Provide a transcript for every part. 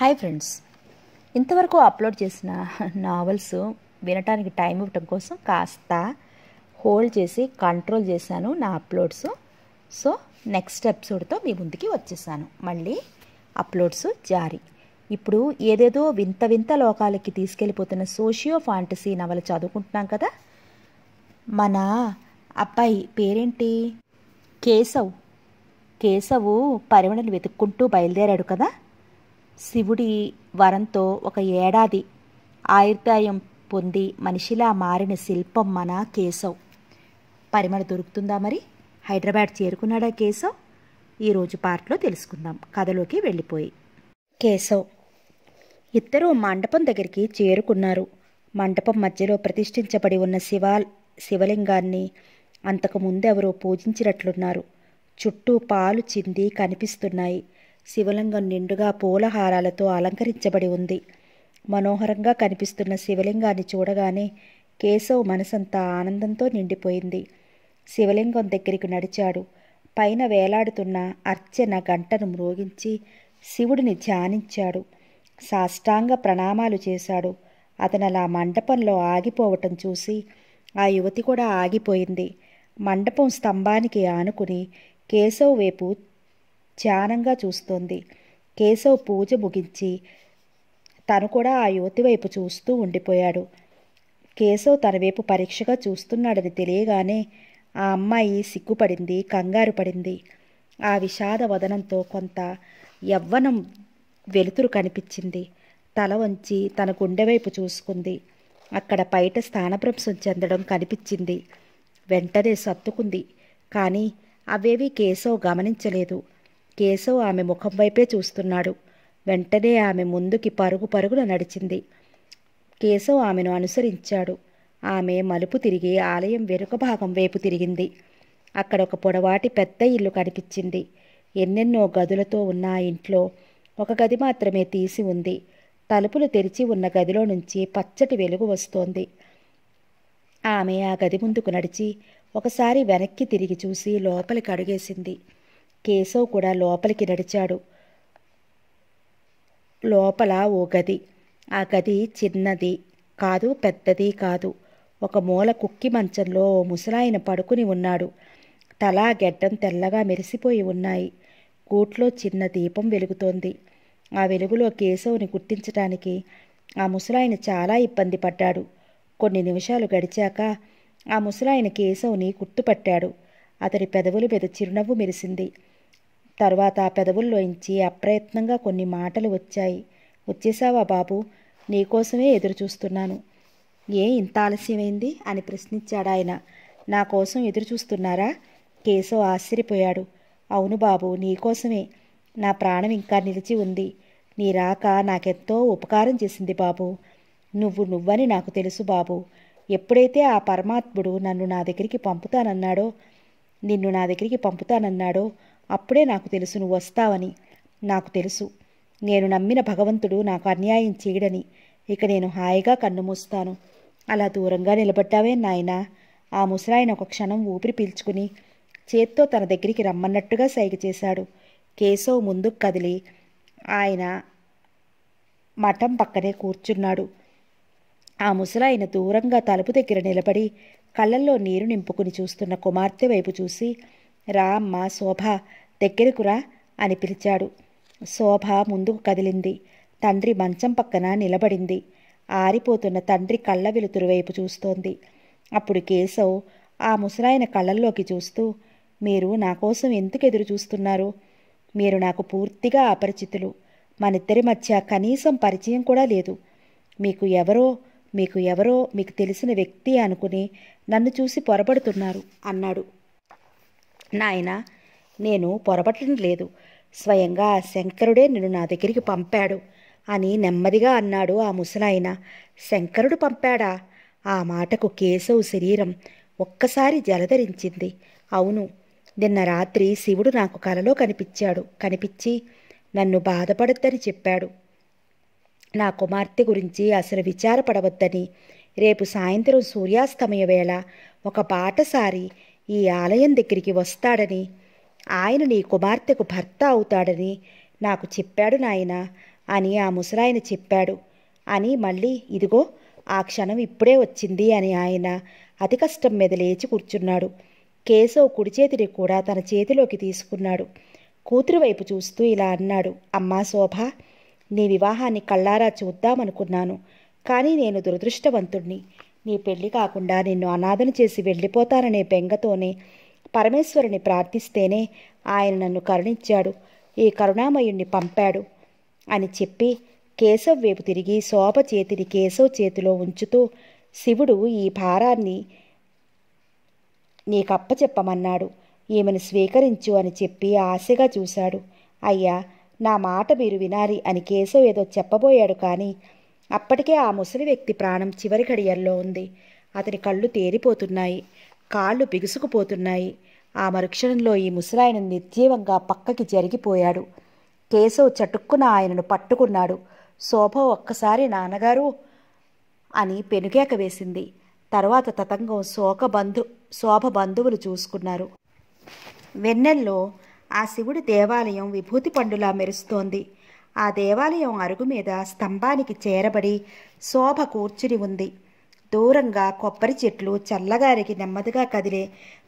hi friends ఇంతవరకు upload చేసిన novels వినటానికి టైం ఇవ్వటం కోసం కాస్త హోల్డ్ చేసి కంట్రోల్ చేశాను నా అప్లోడ్స్ సో నెక్స్ట్ ఎపిసోడ్తో మీ ముందుకి వచ్చేసాను మళ్ళీ అప్లోడ్స్ జారీ ఇప్పుడు ఏదేదో వింత వింత లోకాలకి తీసుకెళ్ళిపోతున్న సోషియో ఫాంటసీ నవల చదువుకుంటున్నాం కదా మన అబ్బాయి పేరేంటి కేశవ్ కేశవు పరిమళను వెతుక్కుంటూ బయలుదేరాడు కదా శివుడి వరంతో ఒక ఏడాది ఆయుర్దాయం పొంది మనిషిలా మారిన శిల్పం మన కేశవ్ పరిమళ దొరుకుతుందా మరి హైదరాబాద్ చేరుకున్నాడా కేశవ్ ఈరోజు పార్ట్లో తెలుసుకుందాం కథలోకి వెళ్ళిపోయి కేశవ్ ఇద్దరూ మండపం దగ్గరికి చేరుకున్నారు మండపం మధ్యలో ప్రతిష్ఠించబడి ఉన్న శివ శివలింగాన్ని అంతకు ఎవరో పూజించినట్లున్నారు చుట్టూ పాలు చింది కనిపిస్తున్నాయి శివలింగం నిండుగా పూలహారాలతో అలంకరించబడి ఉంది మనోహరంగా కనిపిస్తున్న శివలింగాన్ని చూడగానే కేశవ్ మనసంతా ఆనందంతో నిండిపోయింది శివలింగం దగ్గరికి నడిచాడు పైన వేలాడుతున్న అర్చన గంటను మ్రోగించి శివుడిని ధ్యానించాడు సాష్టాంగ ప్రణామాలు చేశాడు అతను అలా మండపంలో ఆగిపోవటం చూసి ఆ యువతి కూడా ఆగిపోయింది మండపం స్తంభానికి ఆనుకుని కేశవ్ వైపు ధ్యానంగా చూస్తోంది కేశవ్ పూజ ముగించి తను కూడా ఆ యువతి వైపు చూస్తూ ఉండిపోయాడు కేశవ్ తన వైపు పరీక్షగా చూస్తున్నాడని తెలియగానే ఆ అమ్మాయి సిగ్గుపడింది కంగారు పడింది ఆ విషాద వదనంతో కొంత యవ్వనం వెలుతురు కనిపించింది తల వంచి తన గుండె వైపు చూసుకుంది అక్కడ బయట స్థానభ్రంశం చెందడం కనిపించింది వెంటనే సత్తుకుంది కానీ అవేవి కేశవ్ గమనించలేదు కేశవ్ ఆమె ముఖం వైపే చూస్తున్నాడు వెంటనే ఆమె ముందుకి పరుగు పరుగున నడిచింది కేశవ్ ఆమెను అనుసరించాడు ఆమె మలుపు తిరిగి ఆలయం వెనుక భాగం వైపు తిరిగింది అక్కడ ఒక పొడవాటి పెద్ద ఇల్లు కనిపించింది ఎన్నెన్నో గదులతో ఉన్న ఆ ఇంట్లో ఒక గది మాత్రమే తీసి ఉంది తలుపులు తెరిచి ఉన్న గదిలో నుంచి పచ్చటి వెలుగు వస్తోంది ఆమె ఆ గది ముందుకు నడిచి ఒకసారి వెనక్కి తిరిగి చూసి లోపలికి అడుగేసింది కేశవ్ కూడా లోపలికి నడిచాడు లోపల ఓ గది ఆ గది చిన్నది కాదు పెద్దది కాదు ఒక మూల కుక్కి మంచంలో ఓ ముసలాయన పడుకుని ఉన్నాడు తల గెడ్డం తెల్లగా మెరిసిపోయి ఉన్నాయి గూట్లో చిన్న దీపం వెలుగుతోంది ఆ వెలుగులో కేశవుని గుర్తించటానికి ఆ ముసలాయన చాలా ఇబ్బంది పడ్డాడు కొన్ని నిమిషాలు గడిచాక ఆ ముసలాయన కేశవుని గుర్తుపట్టాడు అతడి పెదవుల మీద చిరునవ్వు మెరిసింది తర్వాత ఆ పెదవుల్లోంచి అప్రయత్నంగా కొన్ని మాటలు వచ్చాయి వచ్చేసావా బాబు నీకోసమే ఎదురుచూస్తున్నాను ఏ ఇంత ఆలస్యమైంది అని ప్రశ్నించాడు ఆయన నా కోసం ఎదురుచూస్తున్నారా కేశవ్ ఆశ్చర్యపోయాడు అవును బాబు నీకోసమే నా ప్రాణం ఇంకా నిలిచి ఉంది నీ రాక నాకెంతో ఉపకారం చేసింది బాబు నువ్వు నువ్వని నాకు తెలుసు బాబు ఎప్పుడైతే ఆ పరమాత్ముడు నన్ను నా దగ్గరికి పంపుతానన్నాడో నిన్ను నా దగ్గరికి పంపుతానన్నాడో అప్పుడే నాకు తెలుసు నువ్వు వస్తావని నాకు తెలుసు నేను నమ్మిన భగవంతుడు నాకు అన్యాయం చేయడని ఇక నేను హాయిగా కన్ను మూస్తాను అలా దూరంగా నిలబడ్డావే నాయన ఆ ముసలాయన ఒక క్షణం ఊపిరి పీల్చుకుని చేత్తో తన దగ్గరికి రమ్మన్నట్టుగా సైగ చేశాడు కేశవ్ ముందుకు కదిలి ఆయన మఠం పక్కనే కూర్చున్నాడు ఆ ముసలాయన దూరంగా తలుపు దగ్గర నిలబడి కళ్ళల్లో నీరు నింపుకుని చూస్తున్న కుమార్తె వైపు చూసి రా మా శోభ దగ్గరకురా అని పిలిచాడు శోభ ముందుకు కదిలింది తండ్రి మంచం పక్కన నిలబడింది ఆరిపోతున్న తండ్రి కళ్ళ వెలుతురు వైపు చూస్తోంది అప్పుడు కేశవ్ ఆ ముసలాయన కళ్ళల్లోకి చూస్తూ మీరు నా కోసం ఎందుకు ఎదురు చూస్తున్నారు మీరు నాకు పూర్తిగా అపరిచితులు మనిద్దరి మధ్య కనీసం పరిచయం కూడా లేదు మీకు ఎవరో మీకు ఎవరో మీకు తెలిసిన వ్యక్తి అనుకుని నన్ను చూసి పొరపడుతున్నారు అన్నాడు నాయన నేను పొరపట్టడం లేదు స్వయంగా శంకరుడే నిన్ను నా దగ్గరికి పంపాడు అని నెమ్మదిగా అన్నాడు ఆ ముసలాయన శంకరుడు పంపాడా ఆ మాటకు కేశవు శరీరం ఒక్కసారి జలధరించింది అవును నిన్న రాత్రి శివుడు నాకు కలలో కనిపించాడు కనిపించి నన్ను బాధపడొద్దని చెప్పాడు నా కుమార్తె గురించి అసలు విచారపడవద్దని రేపు సాయంత్రం సూర్యాస్తమయ వేళ ఒక బాటసారి ఈ ఆలయం దగ్గరికి వస్తాడని ఆయన నీ కుమార్తెకు భర్త అవుతాడని నాకు చెప్పాడు నాయన అని ఆ ముసలాయన చెప్పాడు అని మళ్ళీ ఇదిగో ఆ క్షణం ఇప్పుడే వచ్చింది అని ఆయన అతి కష్టం మీద లేచి కూర్చున్నాడు కేశవ్ కుడి చేతిని కూడా తన చేతిలోకి తీసుకున్నాడు కూతురు వైపు చూస్తూ ఇలా అన్నాడు అమ్మా శోభ నీ వివాహాన్ని కళ్ళారా చూద్దామనుకున్నాను కానీ నేను దురదృష్టవంతుణ్ణి నీ పెళ్లి కాకుండా నిన్ను అనాథను చేసి వెళ్ళిపోతాననే బెంగతోనే పరమేశ్వరుని ప్రార్థిస్తేనే ఆయన నన్ను కరుణించాడు ఈ కరుణామయుణ్ణి పంపాడు అని చెప్పి కేశవ్ వైపు తిరిగి శోభ చేతిని కేశవ్ చేతిలో ఉంచుతూ శివుడు ఈ భారాన్ని నీకప్పచెప్పమన్నాడు ఈమెను స్వీకరించు అని చెప్పి ఆశగా చూశాడు అయ్యా నా మాట మీరు వినాలి అని కేశవ్ ఏదో చెప్పబోయాడు కానీ అప్పటికే ఆ ముసలి వ్యక్తి ప్రాణం చివరి ఘడియల్లో ఉంది అతని కళ్ళు తేరిపోతున్నాయి కాళ్ళు బిగుసుకుపోతున్నాయి ఆ మరుక్షణంలో ఈ ముసలాయన నిర్జీవంగా పక్కకి జరిగిపోయాడు కేశవ్ చటుక్కున ఆయనను పట్టుకున్నాడు శోభ ఒక్కసారి నాన్నగారు అని పెనుకేక వేసింది తర్వాత తతంగం శోక బంధు శోభ బంధువులు చూసుకున్నారు వెన్నెల్లో ఆ శివుడి దేవాలయం విభూతి పండులా మెరుస్తోంది ఆ దేవాలయం అరుగు మీద స్తంభానికి చేరబడి శోభ కూర్చుని ఉంది దూరంగా కొబ్బరి చెట్లు చల్లగారికి నెమ్మదిగా కదిలే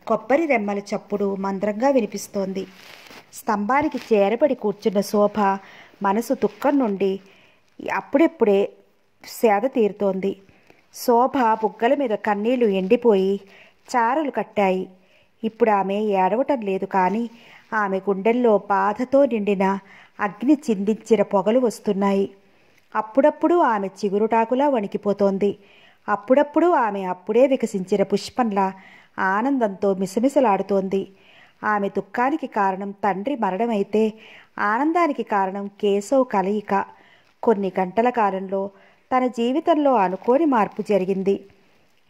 కొబ్బరి రెమ్మల చప్పుడు మంద్రంగా వినిపిస్తోంది స్తంభానికి చేరబడి కూర్చున్న శోభ మనసు దుఃఖం నుండి అప్పుడెప్పుడే సేద తీరుతోంది శోభ బుగ్గల మీద కన్నీళ్లు ఎండిపోయి చారలు కట్టాయి ఇప్పుడు ఆమె ఏడవటం లేదు కానీ ఆమె గుండెల్లో బాధతో నిండిన అగ్ని చిందించిన పొగలు వస్తున్నాయి అప్పుడప్పుడు ఆమె చిగురుటాకులా వణికిపోతోంది అప్పుడప్పుడు ఆమె అప్పుడే వికసించిన పుష్పంలా ఆనందంతో మిసమిసలాడుతోంది ఆమె దుఃఖానికి కారణం తండ్రి మరణమైతే ఆనందానికి కారణం కేశవ్ కలయిక కొన్ని గంటల కాలంలో తన జీవితంలో అనుకోని మార్పు జరిగింది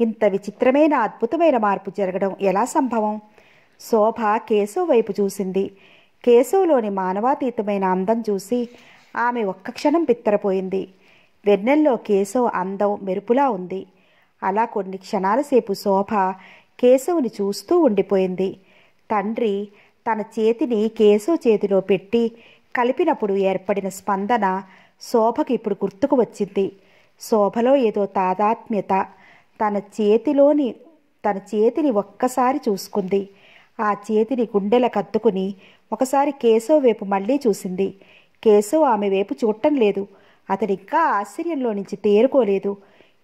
ఇంత విచిత్రమైన అద్భుతమైన మార్పు జరగడం ఎలా సంభవం శోభ కేశవ్ వైపు చూసింది కేశవులోని మానవాతీతమైన అందం చూసి ఆమె ఒక్క క్షణం బిత్తరపోయింది వెన్నెల్లో కేశవ్ అందం మెరుపులా ఉంది అలా కొన్ని క్షణాల సేపు శోభ కేశవుని చూస్తూ ఉండిపోయింది తండ్రి తన చేతిని కేశవ చేతిలో పెట్టి కలిపినప్పుడు ఏర్పడిన స్పందన శోభకి ఇప్పుడు గుర్తుకు వచ్చింది శోభలో ఏదో తాదాత్మ్యత తన చేతిలోని తన చేతిని ఒక్కసారి చూసుకుంది ఆ చేతిని గుండెల కత్తుకుని ఒకసారి కేశవ్ వైపు మళ్లీ చూసింది కేశవ్ ఆమె వైపు చూడటం లేదు అతనికా ఆశ్చర్యంలో నుంచి తేరుకోలేదు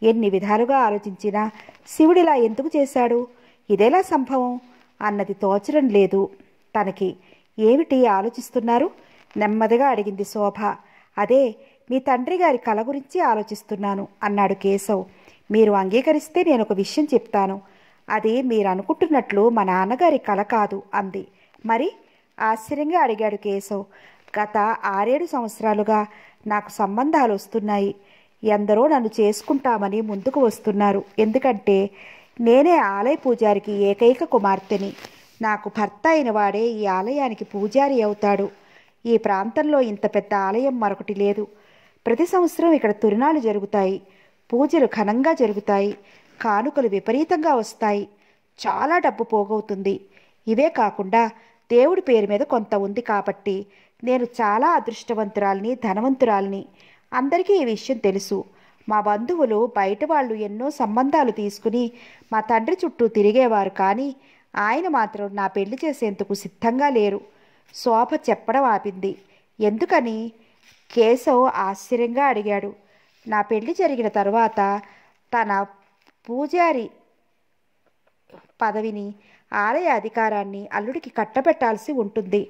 ఎన్ని విధాలుగా ఆలోచించినా శివుడిలా ఎందుకు చేశాడు ఇదేలా సంభవం అన్నది తోచడం లేదు తనకి ఏమిటి ఆలోచిస్తున్నారు నెమ్మదిగా అడిగింది శోభ అదే మీ తండ్రి గారి కళ గురించి ఆలోచిస్తున్నాను అన్నాడు కేశవ్ మీరు అంగీకరిస్తే నేను ఒక విషయం చెప్తాను అది మీరు అనుకుంటున్నట్లు మా నాన్నగారి కల కాదు అంది మరి ఆశ్చర్యంగా అడిగాడు కేశవ్ గత ఆరేడు సంవత్సరాలుగా నాకు సంబంధాలు వస్తున్నాయి ఎందరో నన్ను చేసుకుంటామని ముందుకు వస్తున్నారు ఎందుకంటే నేనే ఆలయ పూజారికి ఏకైక కుమార్తెని నాకు భర్త అయిన వాడే ఈ ఆలయానికి పూజారి అవుతాడు ఈ ప్రాంతంలో ఇంత పెద్ద ఆలయం మరొకటి లేదు ప్రతి సంవత్సరం ఇక్కడ తురుణాలు జరుగుతాయి పూజలు ఘనంగా జరుగుతాయి కానుకలు విపరీతంగా వస్తాయి చాలా డబ్బు పోగవుతుంది ఇవే కాకుండా దేవుడి పేరు మీద కొంత ఉంది కాబట్టి నేను చాలా అదృష్టవంతురాల్ని ధనవంతురాల్ని అందరికీ ఈ విషయం తెలుసు మా బంధువులు బయట వాళ్ళు ఎన్నో సంబంధాలు తీసుకుని మా తండ్రి చుట్టూ తిరిగేవారు కానీ ఆయన మాత్రం నా పెళ్లి చేసేందుకు సిద్ధంగా లేరు శోభ చెప్పడం ఆపింది ఎందుకని కేశవ్ ఆశ్చర్యంగా అడిగాడు నా పెళ్లి జరిగిన తర్వాత తన పూజారి పదవిని ఆలయ అధికారాన్ని అల్లుడికి కట్టబెట్టాల్సి ఉంటుంది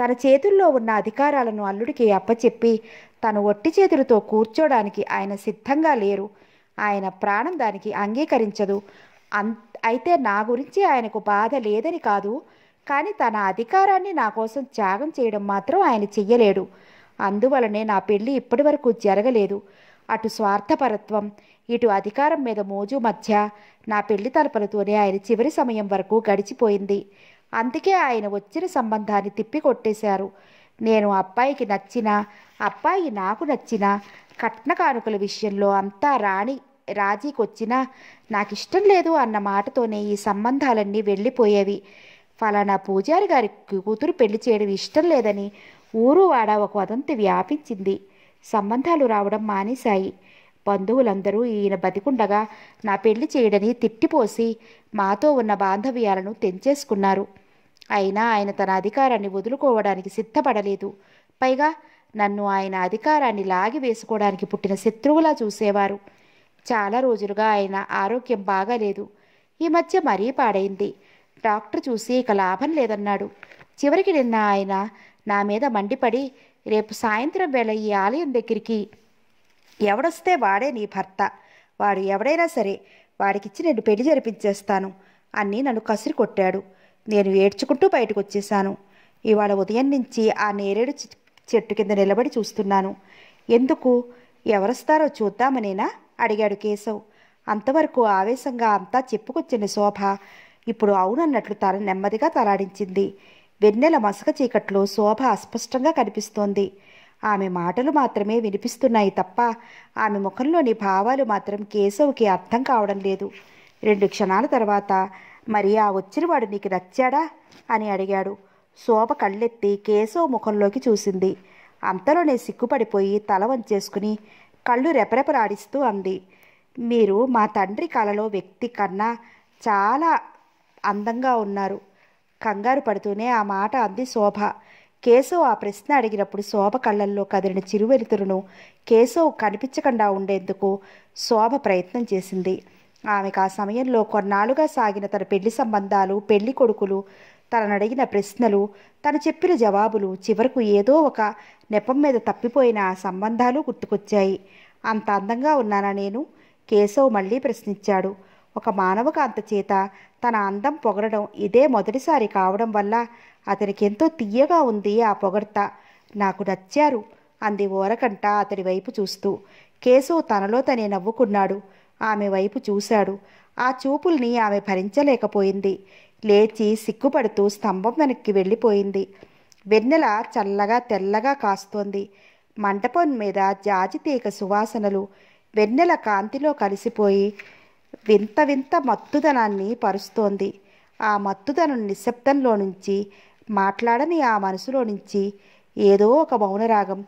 తన చేతుల్లో ఉన్న అధికారాలను అల్లుడికి అప్పచెప్పి తను ఒట్టి చేతులతో కూర్చోడానికి ఆయన సిద్ధంగా లేరు ఆయన ప్రాణం దానికి అంగీకరించదు అం అయితే నా గురించి ఆయనకు బాధ లేదని కాదు కానీ తన అధికారాన్ని నా కోసం త్యాగం చేయడం మాత్రం ఆయన చెయ్యలేడు అందువలనే నా పెళ్ళి ఇప్పటి వరకు జరగలేదు అటు స్వార్థపరత్వం ఇటు అధికారం మీద మోజు మధ్య నా పెళ్లి తలపలతోనే ఆయన చివరి సమయం వరకు గడిచిపోయింది అందుకే ఆయన వచ్చిన సంబంధాన్ని తిప్పికొట్టేశారు నేను అబ్బాయికి నచ్చిన అబ్బాయి నాకు నచ్చిన కట్న కానుకల విషయంలో అంతా రాణి రాజీకొచ్చినా నాకు ఇష్టం లేదు అన్న మాటతోనే ఈ సంబంధాలన్నీ వెళ్ళిపోయేవి ఫలానా పూజారి గారి కూతురు పెళ్లి చేయడం ఇష్టం లేదని ఊరు వాడ ఒక వదంతి వ్యాపించింది సంబంధాలు రావడం మానేశాయి బంధువులందరూ ఈయన బతికుండగా నా పెళ్లి చేయడని తిట్టిపోసి మాతో ఉన్న బాంధవ్యాలను తెంచేసుకున్నారు అయినా ఆయన తన అధికారాన్ని వదులుకోవడానికి సిద్ధపడలేదు పైగా నన్ను ఆయన అధికారాన్ని లాగి వేసుకోవడానికి పుట్టిన శత్రువులా చూసేవారు చాలా రోజులుగా ఆయన ఆరోగ్యం బాగాలేదు ఈ మధ్య మరీ పాడైంది డాక్టర్ చూసి ఇక లాభం లేదన్నాడు చివరికి నిన్న ఆయన నా మీద మండిపడి రేపు సాయంత్రం వేళ ఈ ఆలయం దగ్గరికి ఎవడొస్తే వాడే నీ భర్త వాడు ఎవడైనా సరే వాడికిచ్చి నేను పెళ్లి జరిపించేస్తాను అని నన్ను కసిరి కొట్టాడు నేను ఏడ్చుకుంటూ బయటకు వచ్చేశాను ఇవాళ ఉదయం నుంచి ఆ నేరేడు చెట్టు కింద నిలబడి చూస్తున్నాను ఎందుకు ఎవరొస్తారో చూద్దామనేనా అడిగాడు కేశవ్ అంతవరకు ఆవేశంగా అంతా చెప్పుకొచ్చిన శోభ ఇప్పుడు అవునన్నట్లు తల నెమ్మదిగా తలాడించింది వెన్నెల మసక చీకట్లో శోభ అస్పష్టంగా కనిపిస్తోంది ఆమె మాటలు మాత్రమే వినిపిస్తున్నాయి తప్ప ఆమె ముఖంలోని భావాలు మాత్రం కేశవ్కి అర్థం కావడం లేదు రెండు క్షణాల తర్వాత మరి ఆ వచ్చినవాడు నీకు నచ్చాడా అని అడిగాడు శోభ కళ్ళెత్తి కేశవ్ ముఖంలోకి చూసింది అంతలోనే సిగ్గుపడిపోయి తల వంచేసుకుని కళ్ళు రెపరెపరాడిస్తూ అంది మీరు మా తండ్రి కళలో వ్యక్తి కన్నా చాలా అందంగా ఉన్నారు కంగారు పడుతూనే ఆ మాట అంది శోభ కేశవ్ ఆ ప్రశ్న అడిగినప్పుడు శోభ కళ్ళల్లో కదిలిన చిరువెలుతురును కేశవ్ కనిపించకుండా ఉండేందుకు శోభ ప్రయత్నం చేసింది ఆమెకు ఆ సమయంలో కొన్నాళ్ళుగా సాగిన తన పెళ్లి సంబంధాలు పెళ్లి కొడుకులు తననడిగిన ప్రశ్నలు తను చెప్పిన జవాబులు చివరకు ఏదో ఒక నెపం మీద తప్పిపోయిన ఆ సంబంధాలు గుర్తుకొచ్చాయి అంత అందంగా ఉన్నానా నేను కేశవ్ మళ్ళీ ప్రశ్నించాడు ఒక మానవకాంత చేత తన అందం పొగడడం ఇదే మొదటిసారి కావడం వల్ల అతనికి ఎంతో తీయగా ఉంది ఆ పొగడ్త నాకు నచ్చారు అంది ఓరకంట అతడి వైపు చూస్తూ కేశవ్ తనలో తనే నవ్వుకున్నాడు ఆమె వైపు చూశాడు ఆ చూపుల్ని ఆమె భరించలేకపోయింది లేచి సిగ్గుపడుతూ స్తంభం వెనక్కి వెళ్ళిపోయింది వెన్నెల చల్లగా తెల్లగా కాస్తోంది మంటపం మీద తీగ సువాసనలు వెన్నెల కాంతిలో కలిసిపోయి వింత వింత మత్తుదనాన్ని పరుస్తోంది ఆ మత్తుదనం నిశ్శబ్దంలో నుంచి మాట్లాడని ఆ మనసులో నుంచి ఏదో ఒక మౌనరాగం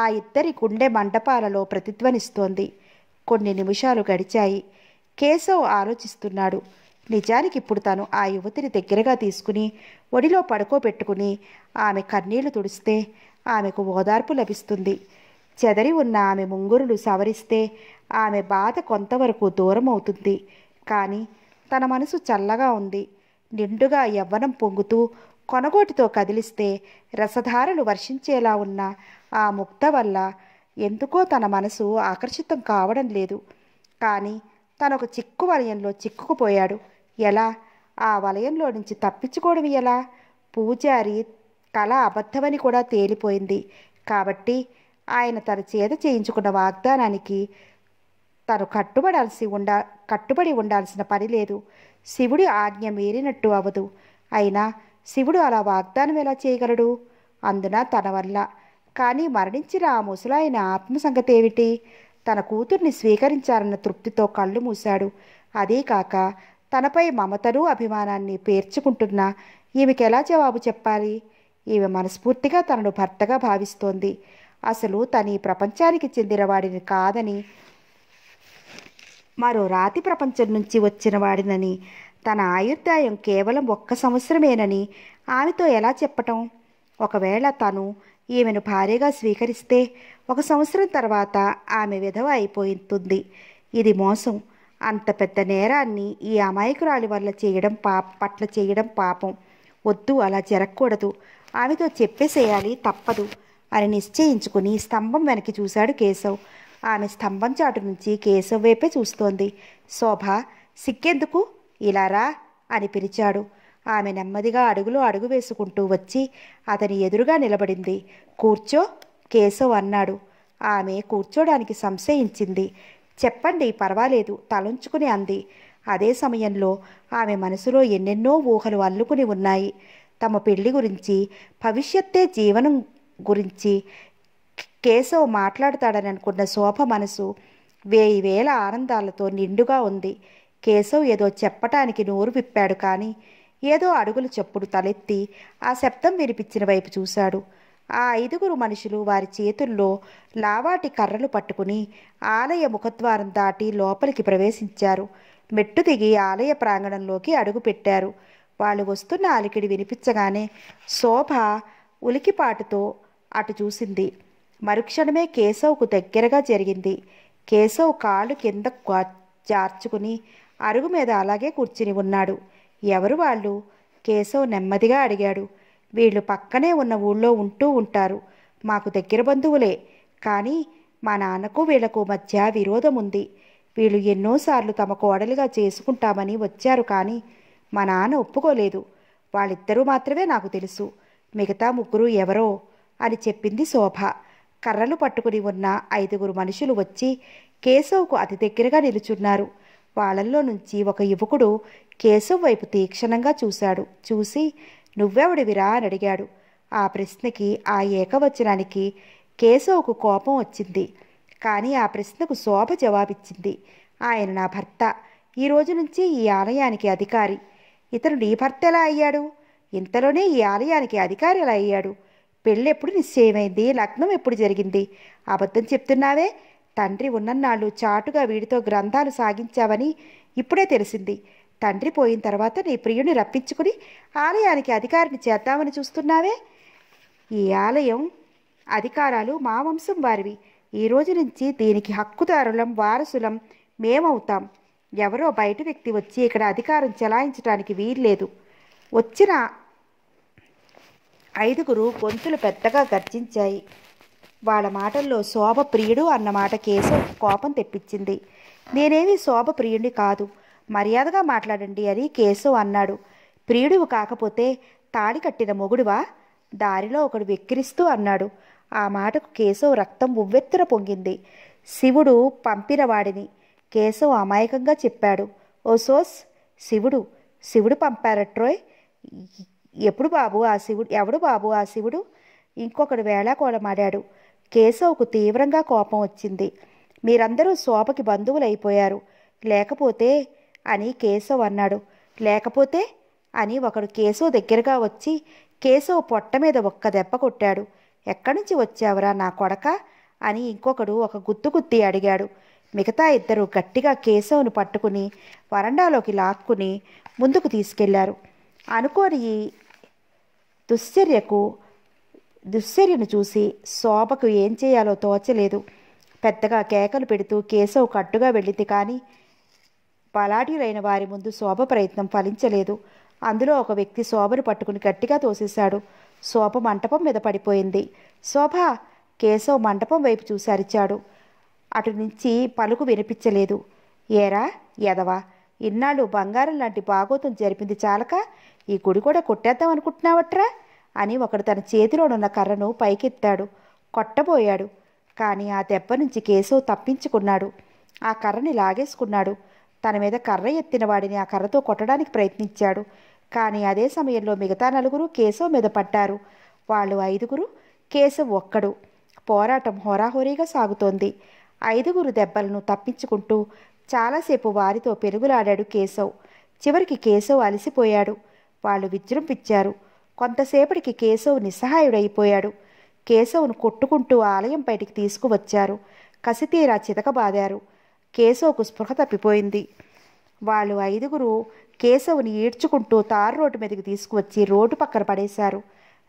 ఆ ఇద్దరి గుండె మంటపాలలో ప్రతిధ్వనిస్తోంది కొన్ని నిమిషాలు గడిచాయి కేశవ్ ఆలోచిస్తున్నాడు నిజానికి ఇప్పుడు తను ఆ యువతిని దగ్గరగా తీసుకుని ఒడిలో పడుకోబెట్టుకుని ఆమె కన్నీళ్లు తుడిస్తే ఆమెకు ఓదార్పు లభిస్తుంది చెదరి ఉన్న ఆమె ముంగురులు సవరిస్తే ఆమె బాధ కొంతవరకు దూరం అవుతుంది కానీ తన మనసు చల్లగా ఉంది నిండుగా యవ్వనం పొంగుతూ కొనగోటితో కదిలిస్తే రసధారలు వర్షించేలా ఉన్న ఆ ముక్త వల్ల ఎందుకో తన మనసు ఆకర్షితం కావడం లేదు కానీ తనొక చిక్కు వలయంలో చిక్కుకుపోయాడు ఎలా ఆ వలయంలో నుంచి తప్పించుకోవడం ఎలా పూజారి కళ అబద్ధమని కూడా తేలిపోయింది కాబట్టి ఆయన తన చేత చేయించుకున్న వాగ్దానానికి తను కట్టుబడాల్సి ఉండా కట్టుబడి ఉండాల్సిన పని లేదు శివుడి ఆజ్ఞ మీరినట్టు అవదు అయినా శివుడు అలా వాగ్దానం ఎలా చేయగలడు అందున తన వల్ల కానీ మరణించిన ఆ ముసలాయన ఆత్మ ఏమిటి తన కూతుర్ని స్వీకరించారన్న తృప్తితో కళ్ళు మూశాడు అదే కాక తనపై మమతను అభిమానాన్ని పేర్చుకుంటున్న ఈమెకెలా జవాబు చెప్పాలి ఈమె మనస్ఫూర్తిగా తనను భర్తగా భావిస్తోంది అసలు తన ఈ ప్రపంచానికి చెందినవాడిని కాదని మరో రాతి ప్రపంచం నుంచి వచ్చిన వాడినని తన ఆయుర్దాయం కేవలం ఒక్క సంవత్సరమేనని ఆమెతో ఎలా చెప్పటం ఒకవేళ తను ఈమెను భార్యగా స్వీకరిస్తే ఒక సంవత్సరం తర్వాత ఆమె విధవ అయిపోతుంది ఇది మోసం అంత పెద్ద నేరాన్ని ఈ అమాయకురాలి వల్ల చేయడం పా పట్ల చేయడం పాపం వద్దు అలా జరగకూడదు ఆమెతో చెప్పేసేయాలి తప్పదు అని నిశ్చయించుకుని స్తంభం వెనక్కి చూశాడు కేశవ్ ఆమె స్తంభం చాటు నుంచి కేశవ్ వైపే చూస్తోంది శోభ సిక్కెందుకు ఇలా రా అని పిలిచాడు ఆమె నెమ్మదిగా అడుగులో అడుగు వేసుకుంటూ వచ్చి అతని ఎదురుగా నిలబడింది కూర్చో కేశవ్ అన్నాడు ఆమె కూర్చోడానికి సంశయించింది చెప్పండి పర్వాలేదు తలంచుకుని అంది అదే సమయంలో ఆమె మనసులో ఎన్నెన్నో ఊహలు అల్లుకుని ఉన్నాయి తమ పెళ్లి గురించి భవిష్యత్తే జీవనం గురించి కేశవ్ మాట్లాడతాడని అనుకున్న శోభ మనసు వేయి వేల ఆనందాలతో నిండుగా ఉంది కేశవ్ ఏదో చెప్పటానికి నోరు విప్పాడు కానీ ఏదో అడుగుల చెప్పుడు తలెత్తి ఆ శబ్దం వినిపించిన వైపు చూశాడు ఆ ఐదుగురు మనుషులు వారి చేతుల్లో లావాటి కర్రలు పట్టుకుని ఆలయ ముఖద్వారం దాటి లోపలికి ప్రవేశించారు మెట్టు దిగి ఆలయ ప్రాంగణంలోకి అడుగు పెట్టారు వాళ్ళు వస్తున్న అలికిడి వినిపించగానే శోభ ఉలికిపాటుతో అటు చూసింది మరుక్షణమే కేశవ్కు దగ్గరగా జరిగింది కేశవ్ కాళ్ళు కింద జార్చుకుని అరుగు మీద అలాగే కూర్చుని ఉన్నాడు ఎవరు వాళ్ళు కేశవ్ నెమ్మదిగా అడిగాడు వీళ్ళు పక్కనే ఉన్న ఊళ్ళో ఉంటూ ఉంటారు మాకు దగ్గర బంధువులే కానీ మా నాన్నకు వీళ్లకు మధ్య విరోధం ఉంది వీళ్ళు ఎన్నోసార్లు తమ కోడలుగా చేసుకుంటామని వచ్చారు కానీ మా నాన్న ఒప్పుకోలేదు వాళ్ళిద్దరూ మాత్రమే నాకు తెలుసు మిగతా ముగ్గురు ఎవరో అని చెప్పింది శోభ కర్రలు పట్టుకుని ఉన్న ఐదుగురు మనుషులు వచ్చి కేశవ్కు అతి దగ్గరగా నిలుచున్నారు వాళ్ళల్లో నుంచి ఒక యువకుడు కేసు వైపు తీక్షణంగా చూశాడు చూసి నువ్వెవడివిరా అని అడిగాడు ఆ ప్రశ్నకి ఆ ఏకవచనానికి కేశవుకు కోపం వచ్చింది కానీ ఆ ప్రశ్నకు శోభ జవాబిచ్చింది ఆయన నా భర్త ఈ రోజు నుంచి ఈ ఆలయానికి అధికారి ఇతను నీ భర్త ఎలా అయ్యాడు ఇంతలోనే ఈ ఆలయానికి అధికారి ఎలా అయ్యాడు పెళ్ళెప్పుడు నిశ్చయమైంది లగ్నం ఎప్పుడు జరిగింది అబద్ధం చెప్తున్నావే తండ్రి ఉన్నన్నాళ్ళు చాటుగా వీడితో గ్రంథాలు సాగించావని ఇప్పుడే తెలిసింది తండ్రి పోయిన తర్వాత నీ ప్రియుని రప్పించుకుని ఆలయానికి అధికారిని చేద్దామని చూస్తున్నావే ఈ ఆలయం అధికారాలు మా వంశం వారివి ఈ రోజు నుంచి దీనికి హక్కుదారులం వారసులం మేమవుతాం ఎవరో బయట వ్యక్తి వచ్చి ఇక్కడ అధికారం చెలాయించడానికి వీల్లేదు వచ్చిన ఐదుగురు గొంతులు పెద్దగా గర్జించాయి వాళ్ళ మాటల్లో శోభ ప్రియుడు అన్నమాట కేశవ్ కోపం తెప్పించింది నేనేమి శోభ ప్రియుడిని కాదు మర్యాదగా మాట్లాడండి అని కేశవ్ అన్నాడు ప్రియుడివి కాకపోతే తాడి కట్టిన మొగుడువా దారిలో ఒకడు వెక్కిరిస్తూ అన్నాడు ఆ మాటకు కేశవ్ రక్తం ఉవ్వెత్తున పొంగింది శివుడు పంపినవాడిని కేశవ్ అమాయకంగా చెప్పాడు ఓ సోస్ శివుడు శివుడు పంపారట్రోయ్ ఎప్పుడు బాబు ఆ శివుడు ఎవడు బాబు ఆ శివుడు ఇంకొకడు వేళాకోళమాడాడు కేశవ్కు తీవ్రంగా కోపం వచ్చింది మీరందరూ శోభకి బంధువులైపోయారు లేకపోతే అని కేశవ్ అన్నాడు లేకపోతే అని ఒకడు కేశవ్ దగ్గరగా వచ్చి కేశవ్ పొట్ట మీద ఒక్క దెబ్బ కొట్టాడు ఎక్కడి నుంచి వచ్చావురా నా కొడక అని ఇంకొకడు ఒక గుత్తుగుత్తి గుత్తి అడిగాడు మిగతా ఇద్దరు గట్టిగా కేశవును పట్టుకుని వరండాలోకి లాక్కుని ముందుకు తీసుకెళ్లారు అనుకోని దుశ్చర్యకు దుశ్చర్యను చూసి శోభకు ఏం చేయాలో తోచలేదు పెద్దగా కేకలు పెడుతూ కేశవ్ కట్టుగా వెళ్ళింది కానీ బలాఢ్యులైన వారి ముందు శోభ ప్రయత్నం ఫలించలేదు అందులో ఒక వ్యక్తి శోభను పట్టుకుని గట్టిగా తోసేశాడు శోభ మంటపం మీద పడిపోయింది శోభ కేశవ్ మంటపం వైపు చూసి అరిచాడు అటు నుంచి పలుకు వినిపించలేదు ఏరా ఎదవా ఇన్నాళ్ళు బంగారం లాంటి బాగోతం జరిపింది చాలక ఈ గుడి కూడా కొట్టేద్దాం అనుకుంటున్నావట్రా అని ఒకడు తన చేతిలోనున్న కర్రను పైకెత్తాడు కొట్టబోయాడు కానీ ఆ దెబ్బ నుంచి కేశవ్ తప్పించుకున్నాడు ఆ కర్రని లాగేసుకున్నాడు తన మీద కర్ర ఎత్తిన వాడిని ఆ కర్రతో కొట్టడానికి ప్రయత్నించాడు కానీ అదే సమయంలో మిగతా నలుగురు కేశవ్ మీద పడ్డారు వాళ్ళు ఐదుగురు కేశవ్ ఒక్కడు పోరాటం హోరాహోరీగా సాగుతోంది ఐదుగురు దెబ్బలను తప్పించుకుంటూ చాలాసేపు వారితో పెరుగులాడాడు కేశవ్ చివరికి కేశవ్ అలసిపోయాడు వాళ్ళు విజృంభించారు కొంతసేపటికి కేశవ్ నిస్సహాయుడైపోయాడు కేశవ్ను కొట్టుకుంటూ ఆలయం బయటికి తీసుకువచ్చారు కసితీరా చితకబాదారు కేశవ్కు స్పృహ తప్పిపోయింది వాళ్ళు ఐదుగురు కేశవుని ఈడ్చుకుంటూ తారు రోడ్డు మీదకి తీసుకువచ్చి రోడ్డు పక్కన పడేశారు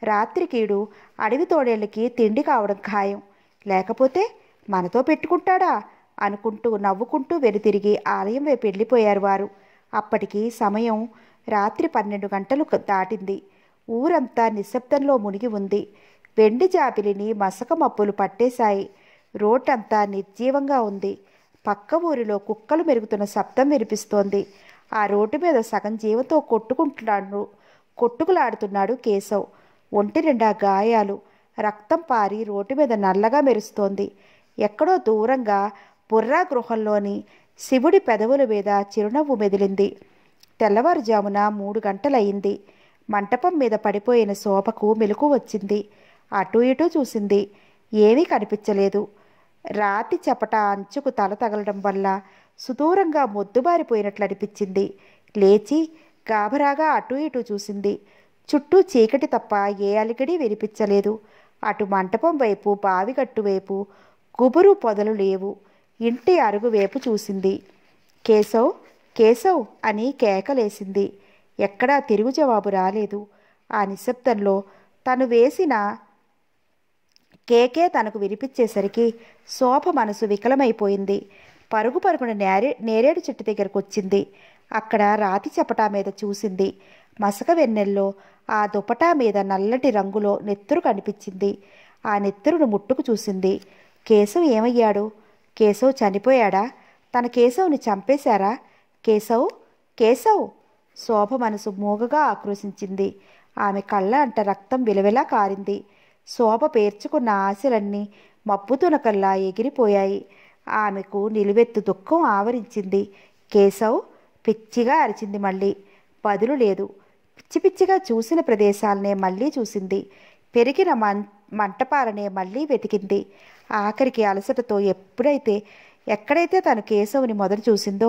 రాత్రికీడు అడవి తోడేళ్ళకి తిండి కావడం ఖాయం లేకపోతే మనతో పెట్టుకుంటాడా అనుకుంటూ నవ్వుకుంటూ వెనుతిరిగి ఆలయం వైపు వెళ్ళిపోయారు వారు అప్పటికి సమయం రాత్రి పన్నెండు గంటలు దాటింది ఊరంతా నిశ్శబ్దంలో మునిగి ఉంది వెండి జాబిలిని మసక మప్పులు పట్టేశాయి రోడ్డంతా నిర్జీవంగా ఉంది పక్క ఊరిలో కుక్కలు మెరుగుతున్న శబ్దం వినిపిస్తోంది ఆ రోడ్డు మీద సగం జీవంతో కొట్టుకుంటున్నాడు కొట్టుకులాడుతున్నాడు కేశవ్ ఒంటి నిండా గాయాలు రక్తం పారి రోడ్డు మీద నల్లగా మెరుస్తోంది ఎక్కడో దూరంగా బుర్రా గృహంలోని శివుడి పెదవుల మీద చిరునవ్వు మెదిలింది తెల్లవారుజామున మూడు గంటలయ్యింది మంటపం మీద పడిపోయిన శోభకు మెలకు వచ్చింది అటు ఇటు చూసింది ఏమీ కనిపించలేదు రాతి చపట అంచుకు తల తగలడం వల్ల సుదూరంగా మొద్దుబారిపోయినట్లు అనిపించింది లేచి గాభరాగా అటు ఇటు చూసింది చుట్టూ చీకటి తప్ప ఏ అలిగడి వినిపించలేదు అటు మంటపం వైపు బావిగట్టు వైపు గుబురు పొదలు లేవు ఇంటి అరుగు వైపు చూసింది కేశవ్ కేశవ్ అని కేకలేసింది ఎక్కడా తిరుగు జవాబు రాలేదు ఆ నిశ్శబ్దంలో తను వేసిన కేకే తనకు వినిపించేసరికి శోభ మనసు వికలమైపోయింది పరుగు పరుగున నేరే నేరేడు చెట్టు దగ్గరకు వచ్చింది అక్కడ రాతి చపటా మీద చూసింది మసక వెన్నెల్లో ఆ దుపటా మీద నల్లటి రంగులో నెత్తురు కనిపించింది ఆ నెత్తురును ముట్టుకు చూసింది కేశవ్ ఏమయ్యాడు కేశవ్ చనిపోయాడా తన కేశవ్ని చంపేశారా కేశవ్ కేశవ్ శోభ మనసు మూగగా ఆక్రోశించింది ఆమె కళ్ళ అంట రక్తం విలవిలా కారింది శోభ పేర్చుకున్న ఆశలన్నీ మబ్బు తునకల్లా ఎగిరిపోయాయి ఆమెకు నిలువెత్తు దుఃఖం ఆవరించింది కేశవ్ పిచ్చిగా అరిచింది మళ్ళీ బదులు లేదు పిచ్చి పిచ్చిగా చూసిన ప్రదేశాలనే మళ్ళీ చూసింది పెరిగిన మంటపాలనే మళ్ళీ వెతికింది ఆఖరికి అలసటతో ఎప్పుడైతే ఎక్కడైతే తను కేశవుని మొదట చూసిందో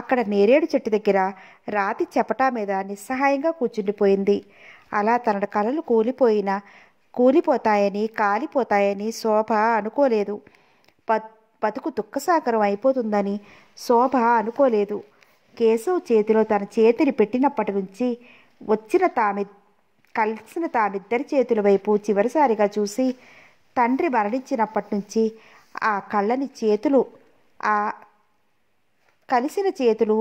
అక్కడ నేరేడు చెట్టు దగ్గర రాతి చెపటా మీద నిస్సహాయంగా కూర్చుండిపోయింది అలా తన కళలు కూలిపోయిన కూలిపోతాయని కాలిపోతాయని శోభ అనుకోలేదు బతుకు దుఃఖసాగరం అయిపోతుందని శోభ అనుకోలేదు కేశవ్ చేతిలో తన చేతిని పెట్టినప్పటి నుంచి వచ్చిన తామి కలిసిన తామిద్దరి చేతుల వైపు చివరిసారిగా చూసి తండ్రి మరణించినప్పటి నుంచి ఆ కళ్ళని చేతులు ఆ కలిసిన చేతులు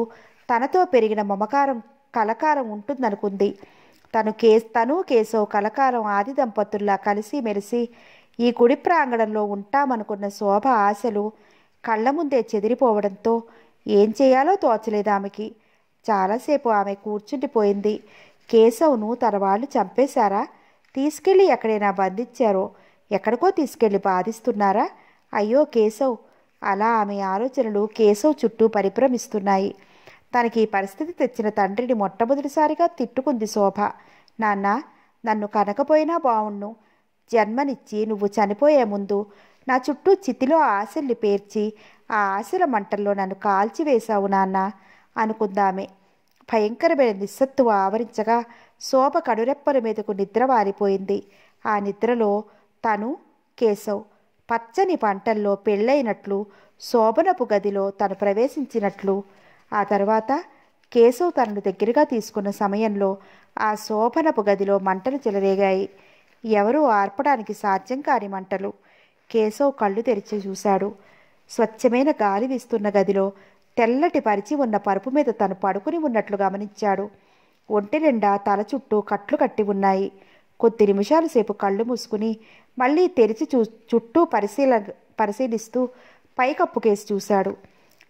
తనతో పెరిగిన మమకారం కలకారం ఉంటుందనుకుంది తను కే తను కేశవ్ కలకారం ఆది దంపతుల్లా కలిసి మెలిసి ఈ గుడి ప్రాంగణంలో ఉంటామనుకున్న శోభ ఆశలు కళ్ళ ముందే చెదిరిపోవడంతో ఏం చేయాలో తోచలేదు ఆమెకి చాలాసేపు ఆమె కూర్చుండిపోయింది కేశవ్ను తన వాళ్ళు చంపేశారా తీసుకెళ్ళి ఎక్కడైనా బంధించారో ఎక్కడికో తీసుకెళ్ళి బాధిస్తున్నారా అయ్యో కేశవ్ అలా ఆమె ఆలోచనలు కేశవ్ చుట్టూ పరిభ్రమిస్తున్నాయి తనకి ఈ పరిస్థితి తెచ్చిన తండ్రిని మొట్టమొదటిసారిగా తిట్టుకుంది శోభ నాన్న నన్ను కనకపోయినా బావుణ్ణు జన్మనిచ్చి నువ్వు చనిపోయే ముందు నా చుట్టూ చితిలో ఆశల్ని పేర్చి ఆ ఆశల మంటల్లో నన్ను కాల్చివేశావు నాన్న అనుకుందామే భయంకరమైన నిస్సత్తు ఆవరించగా శోభ కడురెప్పల మీదకు నిద్ర వారిపోయింది ఆ నిద్రలో తను కేశవ్ పచ్చని పంటల్లో పెళ్ళైనట్లు శోభనపు గదిలో తను ప్రవేశించినట్లు ఆ తర్వాత కేశవ్ తనను దగ్గరగా తీసుకున్న సమయంలో ఆ శోభనపు గదిలో మంటలు చెలరేగాయి ఎవరూ ఆర్పడానికి సాధ్యం కాని మంటలు కేశవ్ కళ్ళు తెరిచి చూశాడు స్వచ్ఛమైన గాలి వీస్తున్న గదిలో తెల్లటి పరిచి ఉన్న పరుపు మీద తను పడుకుని ఉన్నట్లు గమనించాడు ఒంటి నిండా తల చుట్టూ కట్లు కట్టి ఉన్నాయి కొద్ది నిమిషాల సేపు కళ్ళు మూసుకుని మళ్ళీ తెరిచి చూ చుట్టూ పరిశీల పరిశీలిస్తూ పైకప్పు కేసు చూశాడు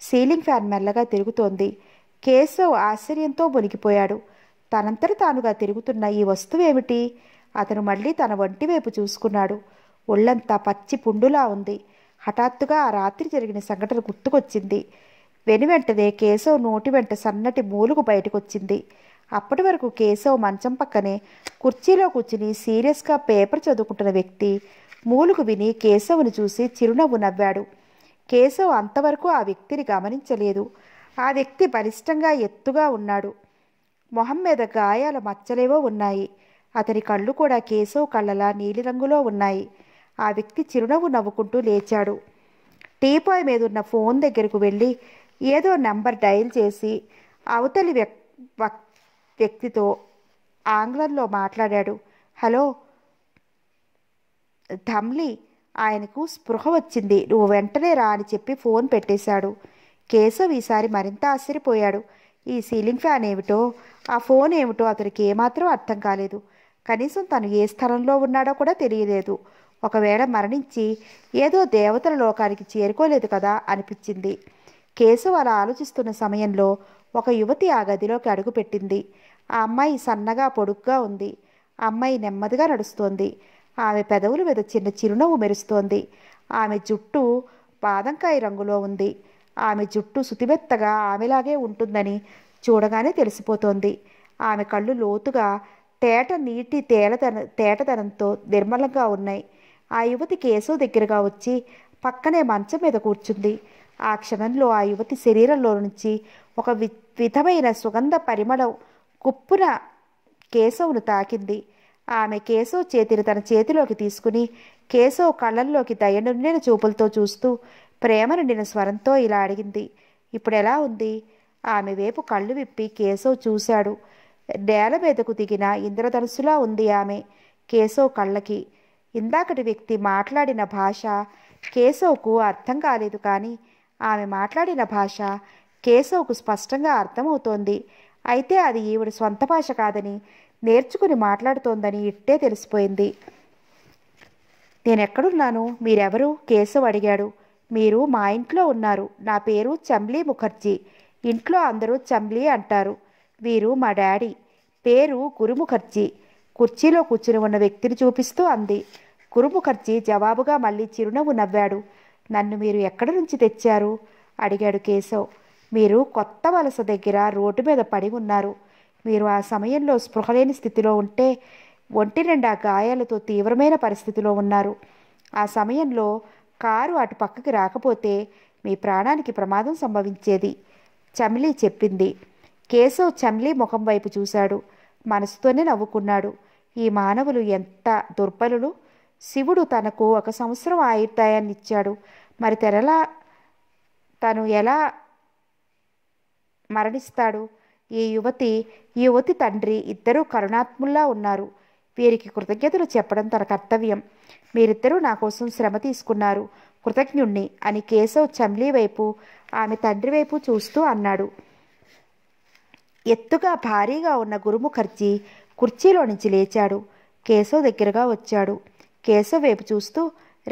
సీలింగ్ ఫ్యాన్ మెల్లగా తిరుగుతోంది కేశవ్ ఆశ్చర్యంతో మునిగిపోయాడు తనంతట తానుగా తిరుగుతున్న ఈ వస్తువు ఏమిటి అతను మళ్ళీ తన వంటి వైపు చూసుకున్నాడు ఒళ్ళంతా పచ్చి పుండులా ఉంది హఠాత్తుగా ఆ రాత్రి జరిగిన సంఘటన గుర్తుకొచ్చింది వెనువెంటనే కేశవ్ నోటి వెంట సన్నటి మూలుగు బయటకొచ్చింది అప్పటి వరకు కేశవ్ మంచం పక్కనే కుర్చీలో కూర్చుని సీరియస్గా పేపర్ చదువుకుంటున్న వ్యక్తి మూలుగు విని కేశవుని చూసి చిరునవ్వు నవ్వాడు కేశవ్ అంతవరకు ఆ వ్యక్తిని గమనించలేదు ఆ వ్యక్తి బలిష్టంగా ఎత్తుగా ఉన్నాడు మొహం మీద గాయాల మచ్చలేవో ఉన్నాయి అతని కళ్ళు కూడా కేశవ్ కళ్ళలా నీలిరంగులో ఉన్నాయి ఆ వ్యక్తి చిరునవ్వు నవ్వుకుంటూ లేచాడు టీపాయ్ మీదున్న ఫోన్ దగ్గరకు వెళ్ళి ఏదో నెంబర్ డయల్ చేసి అవతలి వ్యక్తి వ్యక్తితో ఆంగ్లంలో మాట్లాడాడు హలో ధమ్లీ ఆయనకు స్పృహ వచ్చింది నువ్వు వెంటనే రా అని చెప్పి ఫోన్ పెట్టేశాడు కేశవ్ ఈసారి మరింత ఆశ్చర్యపోయాడు ఈ సీలింగ్ ఫ్యాన్ ఏమిటో ఆ ఫోన్ ఏమిటో అతనికి ఏమాత్రం అర్థం కాలేదు కనీసం తను ఏ స్థలంలో ఉన్నాడో కూడా తెలియలేదు ఒకవేళ మరణించి ఏదో దేవతల లోకానికి చేరుకోలేదు కదా అనిపించింది కేశవ్ అలా ఆలోచిస్తున్న సమయంలో ఒక యువతి ఆ గదిలోకి అడుగుపెట్టింది ఆ అమ్మాయి సన్నగా పొడుగ్గా ఉంది అమ్మాయి నెమ్మదిగా నడుస్తోంది ఆమె పెదవుల మీద చిన్న చిరునవ్వు మెరుస్తోంది ఆమె జుట్టు బాదంకాయ రంగులో ఉంది ఆమె జుట్టు సుతిమెత్తగా ఆమెలాగే ఉంటుందని చూడగానే తెలిసిపోతోంది ఆమె కళ్ళు లోతుగా తేట నీటి తేలతన తేటతనంతో నిర్మలంగా ఉన్నాయి ఆ యువతి కేశవ దగ్గరగా వచ్చి పక్కనే మంచం మీద కూర్చుంది ఆ క్షణంలో ఆ యువతి శరీరంలో నుంచి ఒక విధమైన సుగంధ పరిమళం కుప్పున కేశవును తాకింది ఆమె కేశవ్ చేతిని తన చేతిలోకి తీసుకుని కేశవ్ కళ్ళల్లోకి దయనుండిన చూపులతో చూస్తూ ప్రేమ నిండిన స్వరంతో ఇలా అడిగింది ఇప్పుడెలా ఉంది ఆమె వైపు కళ్ళు విప్పి కేశవ్ చూశాడు నేల మీదకు దిగిన ఇంద్రధనుసులా ఉంది ఆమె కేశవ్ కళ్ళకి ఇందాకటి వ్యక్తి మాట్లాడిన భాష కేశవ్కు అర్థం కాలేదు కానీ ఆమె మాట్లాడిన భాష కేశవ్కు స్పష్టంగా అర్థమవుతోంది అయితే అది ఈవిడ సొంత భాష కాదని నేర్చుకుని మాట్లాడుతోందని ఇట్టే తెలిసిపోయింది నేనెక్కడున్నాను మీరెవరు కేశవ్ అడిగాడు మీరు మా ఇంట్లో ఉన్నారు నా పేరు చంబ్లీ ముఖర్జీ ఇంట్లో అందరూ చంబ్లీ అంటారు వీరు మా డాడీ పేరు గురుముఖర్జీ కుర్చీలో కూర్చుని ఉన్న వ్యక్తిని చూపిస్తూ అంది గురుముఖర్జీ జవాబుగా మళ్ళీ చిరునవ్వు నవ్వాడు నన్ను మీరు ఎక్కడి నుంచి తెచ్చారు అడిగాడు కేశవ్ మీరు కొత్త వలస దగ్గర రోడ్డు మీద పడి ఉన్నారు మీరు ఆ సమయంలో స్పృహలేని స్థితిలో ఉంటే ఒంటి నిండా గాయాలతో తీవ్రమైన పరిస్థితిలో ఉన్నారు ఆ సమయంలో కారు అటు పక్కకి రాకపోతే మీ ప్రాణానికి ప్రమాదం సంభవించేది చమిలీ చెప్పింది కేశవ్ చమిలీ ముఖం వైపు చూశాడు మనసుతోనే నవ్వుకున్నాడు ఈ మానవులు ఎంత దుర్బలులు శివుడు తనకు ఒక సంవత్సరం ఆయుర్దాయాన్ని ఇచ్చాడు మరి తెరలా తను ఎలా మరణిస్తాడు ఈ యువతి ఈ యువతి తండ్రి ఇద్దరూ కరుణాత్ముల్లా ఉన్నారు వీరికి కృతజ్ఞతలు చెప్పడం తన కర్తవ్యం మీరిద్దరూ నా కోసం శ్రమ తీసుకున్నారు కృతజ్ఞుణ్ణి అని కేశవ్ చమ్లీ వైపు ఆమె తండ్రి వైపు చూస్తూ అన్నాడు ఎత్తుగా భారీగా ఉన్న గురుముఖర్జీ కుర్చీలో నుంచి లేచాడు కేశవ్ దగ్గరగా వచ్చాడు కేశవ్ వైపు చూస్తూ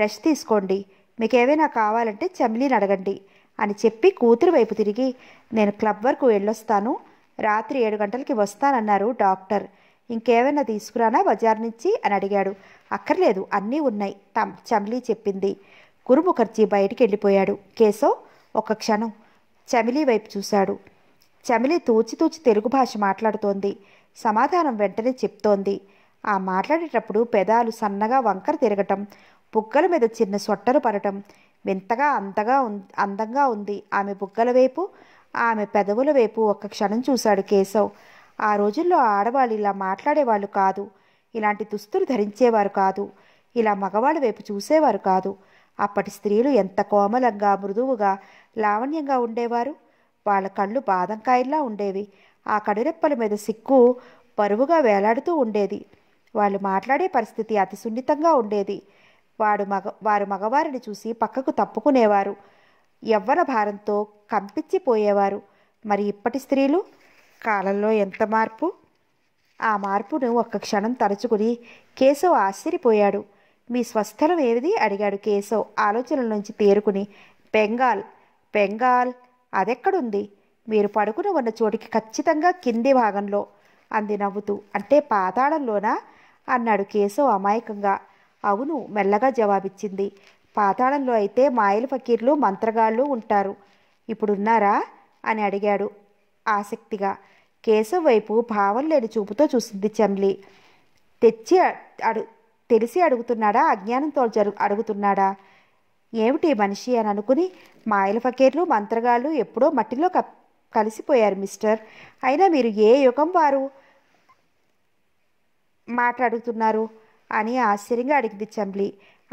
రెస్ట్ తీసుకోండి మీకేమైనా కావాలంటే చమ్లీని అడగండి అని చెప్పి కూతురు వైపు తిరిగి నేను క్లబ్ వరకు వెళ్ళొస్తాను రాత్రి ఏడు గంటలకి వస్తానన్నారు డాక్టర్ ఇంకేమైనా తీసుకురానా బజార్ నుంచి అని అడిగాడు అక్కర్లేదు అన్నీ ఉన్నాయి తమ్ చమిలీ చెప్పింది గురు ముఖర్జీ బయటికి వెళ్ళిపోయాడు కేశవ్ ఒక క్షణం చమిలీ వైపు చూశాడు చమిలి తూచితూచి తెలుగు భాష మాట్లాడుతోంది సమాధానం వెంటనే చెప్తోంది ఆ మాట్లాడేటప్పుడు పెదాలు సన్నగా వంకర తిరగటం బుగ్గల మీద చిన్న సొట్టలు పడటం వింతగా అంతగా అందంగా ఉంది ఆమె బుగ్గల వైపు ఆమె పెదవుల వైపు ఒక్క క్షణం చూశాడు కేశవ్ ఆ రోజుల్లో ఆడవాళ్ళు ఇలా మాట్లాడేవాళ్ళు కాదు ఇలాంటి దుస్తులు ధరించేవారు కాదు ఇలా మగవాళ్ళ వైపు చూసేవారు కాదు అప్పటి స్త్రీలు ఎంత కోమలంగా మృదువుగా లావణ్యంగా ఉండేవారు వాళ్ళ కళ్ళు బాదంకాయల్లా ఉండేవి ఆ కడురెప్పల మీద సిక్కు బరువుగా వేలాడుతూ ఉండేది వాళ్ళు మాట్లాడే పరిస్థితి అతి సున్నితంగా ఉండేది వాడు మగ వారు మగవారిని చూసి పక్కకు తప్పుకునేవారు ఎవ్వర భారంతో కంపించిపోయేవారు మరి ఇప్పటి స్త్రీలు కాలంలో ఎంత మార్పు ఆ మార్పును ఒక్క క్షణం తలుచుకుని కేశవ్ ఆశ్చర్యపోయాడు మీ స్వస్థలం ఏది అడిగాడు కేశవ్ ఆలోచనల నుంచి తేరుకుని బెంగాల్ బెంగాల్ అదెక్కడుంది మీరు పడుకుని ఉన్న చోటికి ఖచ్చితంగా కింది భాగంలో అంది నవ్వుతూ అంటే పాతాళంలోనా అన్నాడు కేశవ్ అమాయకంగా అవును మెల్లగా జవాబిచ్చింది పాతాళంలో అయితే మాయల ఫకీర్లు మంత్రగాళ్ళు ఉంటారు ఇప్పుడున్నారా అని అడిగాడు ఆసక్తిగా కేశవ్ వైపు భావం లేని చూపుతో చూసింది చమ్లి తెచ్చి అడు తెలిసి అడుగుతున్నాడా అజ్ఞానంతో జరు అడుగుతున్నాడా ఏమిటి మనిషి అని అనుకుని మాయల ఫకీర్లు మంత్రగాళ్ళు ఎప్పుడో మట్టిలో క కలిసిపోయారు మిస్టర్ అయినా మీరు ఏ యుగం వారు మాట్లాడుతున్నారు అని ఆశ్చర్యంగా అడిగింది చంబ్లి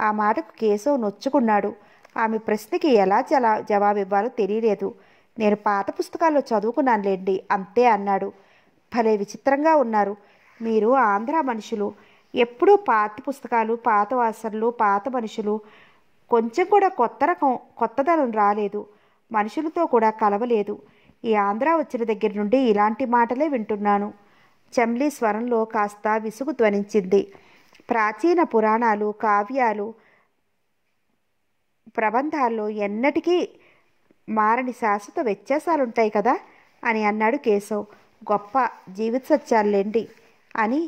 ఆ మాటకు కేశవ్ నొచ్చుకున్నాడు ఆమె ప్రశ్నకి ఎలా జలా జవాబివ్వాలో తెలియలేదు నేను పాత పుస్తకాల్లో చదువుకున్నానులేండి అంతే అన్నాడు భలే విచిత్రంగా ఉన్నారు మీరు ఆంధ్ర మనుషులు ఎప్పుడూ పాత పుస్తకాలు పాత వాసనలు పాత మనుషులు కొంచెం కూడా కొత్త రకం కొత్తదనం రాలేదు మనుషులతో కూడా కలవలేదు ఈ ఆంధ్ర వచ్చిన దగ్గర నుండి ఇలాంటి మాటలే వింటున్నాను చమ్లీ స్వరంలో కాస్త విసుగు ధ్వనించింది ప్రాచీన పురాణాలు కావ్యాలు ప్రబంధాల్లో ఎన్నటికీ మారని శాశ్వత వ్యత్యాసాలు ఉంటాయి కదా అని అన్నాడు కేశవ్ గొప్ప జీవిత లేండి అని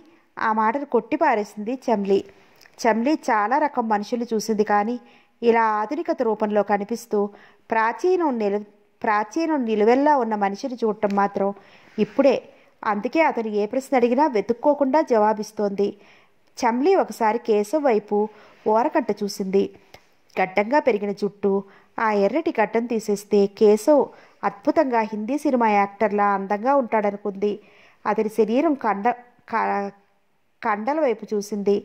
ఆ మాటను కొట్టిపారేసింది చమ్లీ చమ్లీ చాలా రకం మనుషులు చూసింది కానీ ఇలా ఆధునికత రూపంలో కనిపిస్తూ ప్రాచీనం నిలు ప్రాచీనం నిలువెల్లా ఉన్న మనిషిని చూడటం మాత్రం ఇప్పుడే అందుకే అతను ఏ ప్రశ్న అడిగినా వెతుక్కోకుండా జవాబిస్తోంది చమ్లి ఒకసారి కేశవ్ వైపు ఓరకట్ట చూసింది గడ్డంగా పెరిగిన జుట్టు ఆ ఎర్రటి గడ్డం తీసేస్తే కేశవ్ అద్భుతంగా హిందీ సినిమా యాక్టర్లా అందంగా ఉంటాడనుకుంది అతడి శరీరం కండ కండల వైపు చూసింది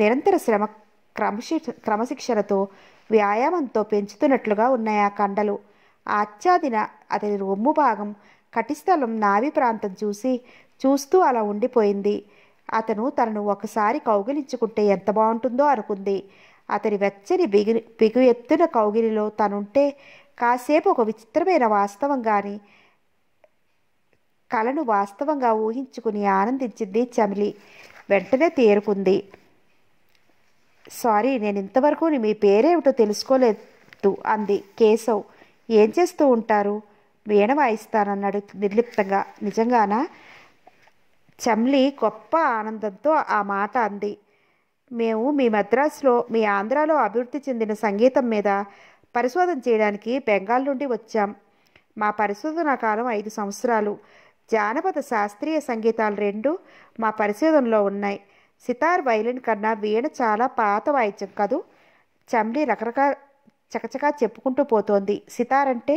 నిరంతర శ్రమ క్రమశి క్రమశిక్షణతో వ్యాయామంతో పెంచుతున్నట్లుగా ఉన్నాయి ఆ కండలు ఆచ్ఛాదిన అతని రొమ్ము భాగం కటిస్థలం నావి ప్రాంతం చూసి చూస్తూ అలా ఉండిపోయింది అతను తనను ఒకసారి కౌగిలించుకుంటే ఎంత బాగుంటుందో అనుకుంది అతని వెచ్చని బిగి బిగు ఎత్తున కౌగిలిలో తనుంటే కాసేపు ఒక విచిత్రమైన వాస్తవం కానీ కళను వాస్తవంగా ఊహించుకుని ఆనందించింది చమిలి వెంటనే తేరుకుంది సారీ నేను ఇంతవరకు మీ పేరేమిటో తెలుసుకోలేదు అంది కేశవ్ ఏం చేస్తూ ఉంటారు వీణ వాయిస్తానన్నాడు నిర్లిప్తంగా నిజంగానా చమ్లి గొప్ప ఆనందంతో ఆ మాట అంది మేము మీ మద్రాసులో మీ ఆంధ్రాలో అభివృద్ధి చెందిన సంగీతం మీద పరిశోధన చేయడానికి బెంగాల్ నుండి వచ్చాం మా పరిశోధన కాలం ఐదు సంవత్సరాలు జానపద శాస్త్రీయ సంగీతాలు రెండు మా పరిశోధనలో ఉన్నాయి సితార్ వైలిన్ కన్నా వీణ చాలా పాత వాయిద్యం కాదు చమ్లి రకరకాల చకచకా చెప్పుకుంటూ పోతోంది సితార్ అంటే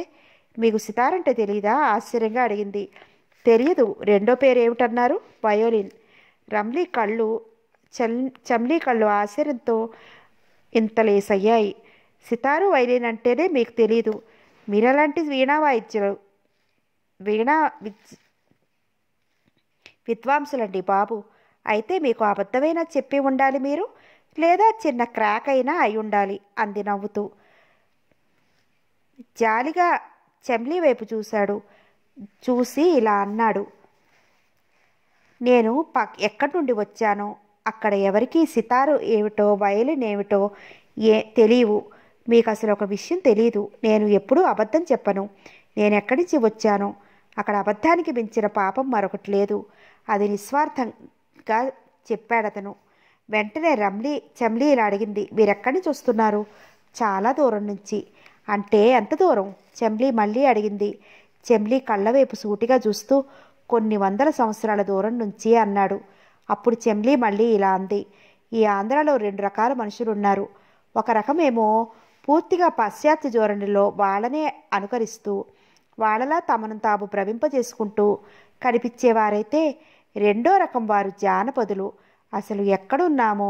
మీకు సితార్ అంటే తెలీదా ఆశ్చర్యంగా అడిగింది తెలియదు రెండో పేరు ఏమిటన్నారు వయోలిన్ రమ్లీ కళ్ళు చల్ చమ్లీ కళ్ళు ఆశ్చర్యంతో ఇంత అయ్యాయి సితారు వైలిన్ అంటేనే మీకు తెలియదు మీరలాంటి వీణా వాయిద్యులు వీణా విద్వాంసులండి బాబు అయితే మీకు అబద్ధమైనా చెప్పి ఉండాలి మీరు లేదా చిన్న క్రాక్ అయినా అయి ఉండాలి అంది నవ్వుతూ జాలిగా చెమ్లీ వైపు చూశాడు చూసి ఇలా అన్నాడు నేను పక్ ఎక్కడి నుండి వచ్చానో అక్కడ ఎవరికి సితారు ఏమిటో వయలిన్ ఏమిటో ఏ తెలియవు మీకు అసలు ఒక విషయం తెలియదు నేను ఎప్పుడూ అబద్ధం చెప్పను నేను ఎక్కడి నుంచి వచ్చానో అక్కడ అబద్ధానికి మించిన పాపం మరొకటి లేదు అది నిస్వార్థంగా చెప్పాడతను వెంటనే రమ్లీ చమ్లీ ఇలా అడిగింది మీరెక్కడి నుంచి వస్తున్నారు చాలా దూరం నుంచి అంటే ఎంత దూరం చమ్లీ మళ్ళీ అడిగింది చెంబ్లి కళ్ళవైపు సూటిగా చూస్తూ కొన్ని వందల సంవత్సరాల దూరం నుంచి అన్నాడు అప్పుడు చెంబ్లీ మళ్ళీ ఇలా అంది ఈ ఆంధ్రాలో రెండు రకాల మనుషులున్నారు ఒక రకమేమో పూర్తిగా పాశ్చాత్య ధోరణిలో వాళ్ళనే అనుకరిస్తూ వాళ్ళలా తమను తాము ప్రవింపజేసుకుంటూ కనిపించేవారైతే రెండో రకం వారు జానపదులు అసలు ఎక్కడున్నామో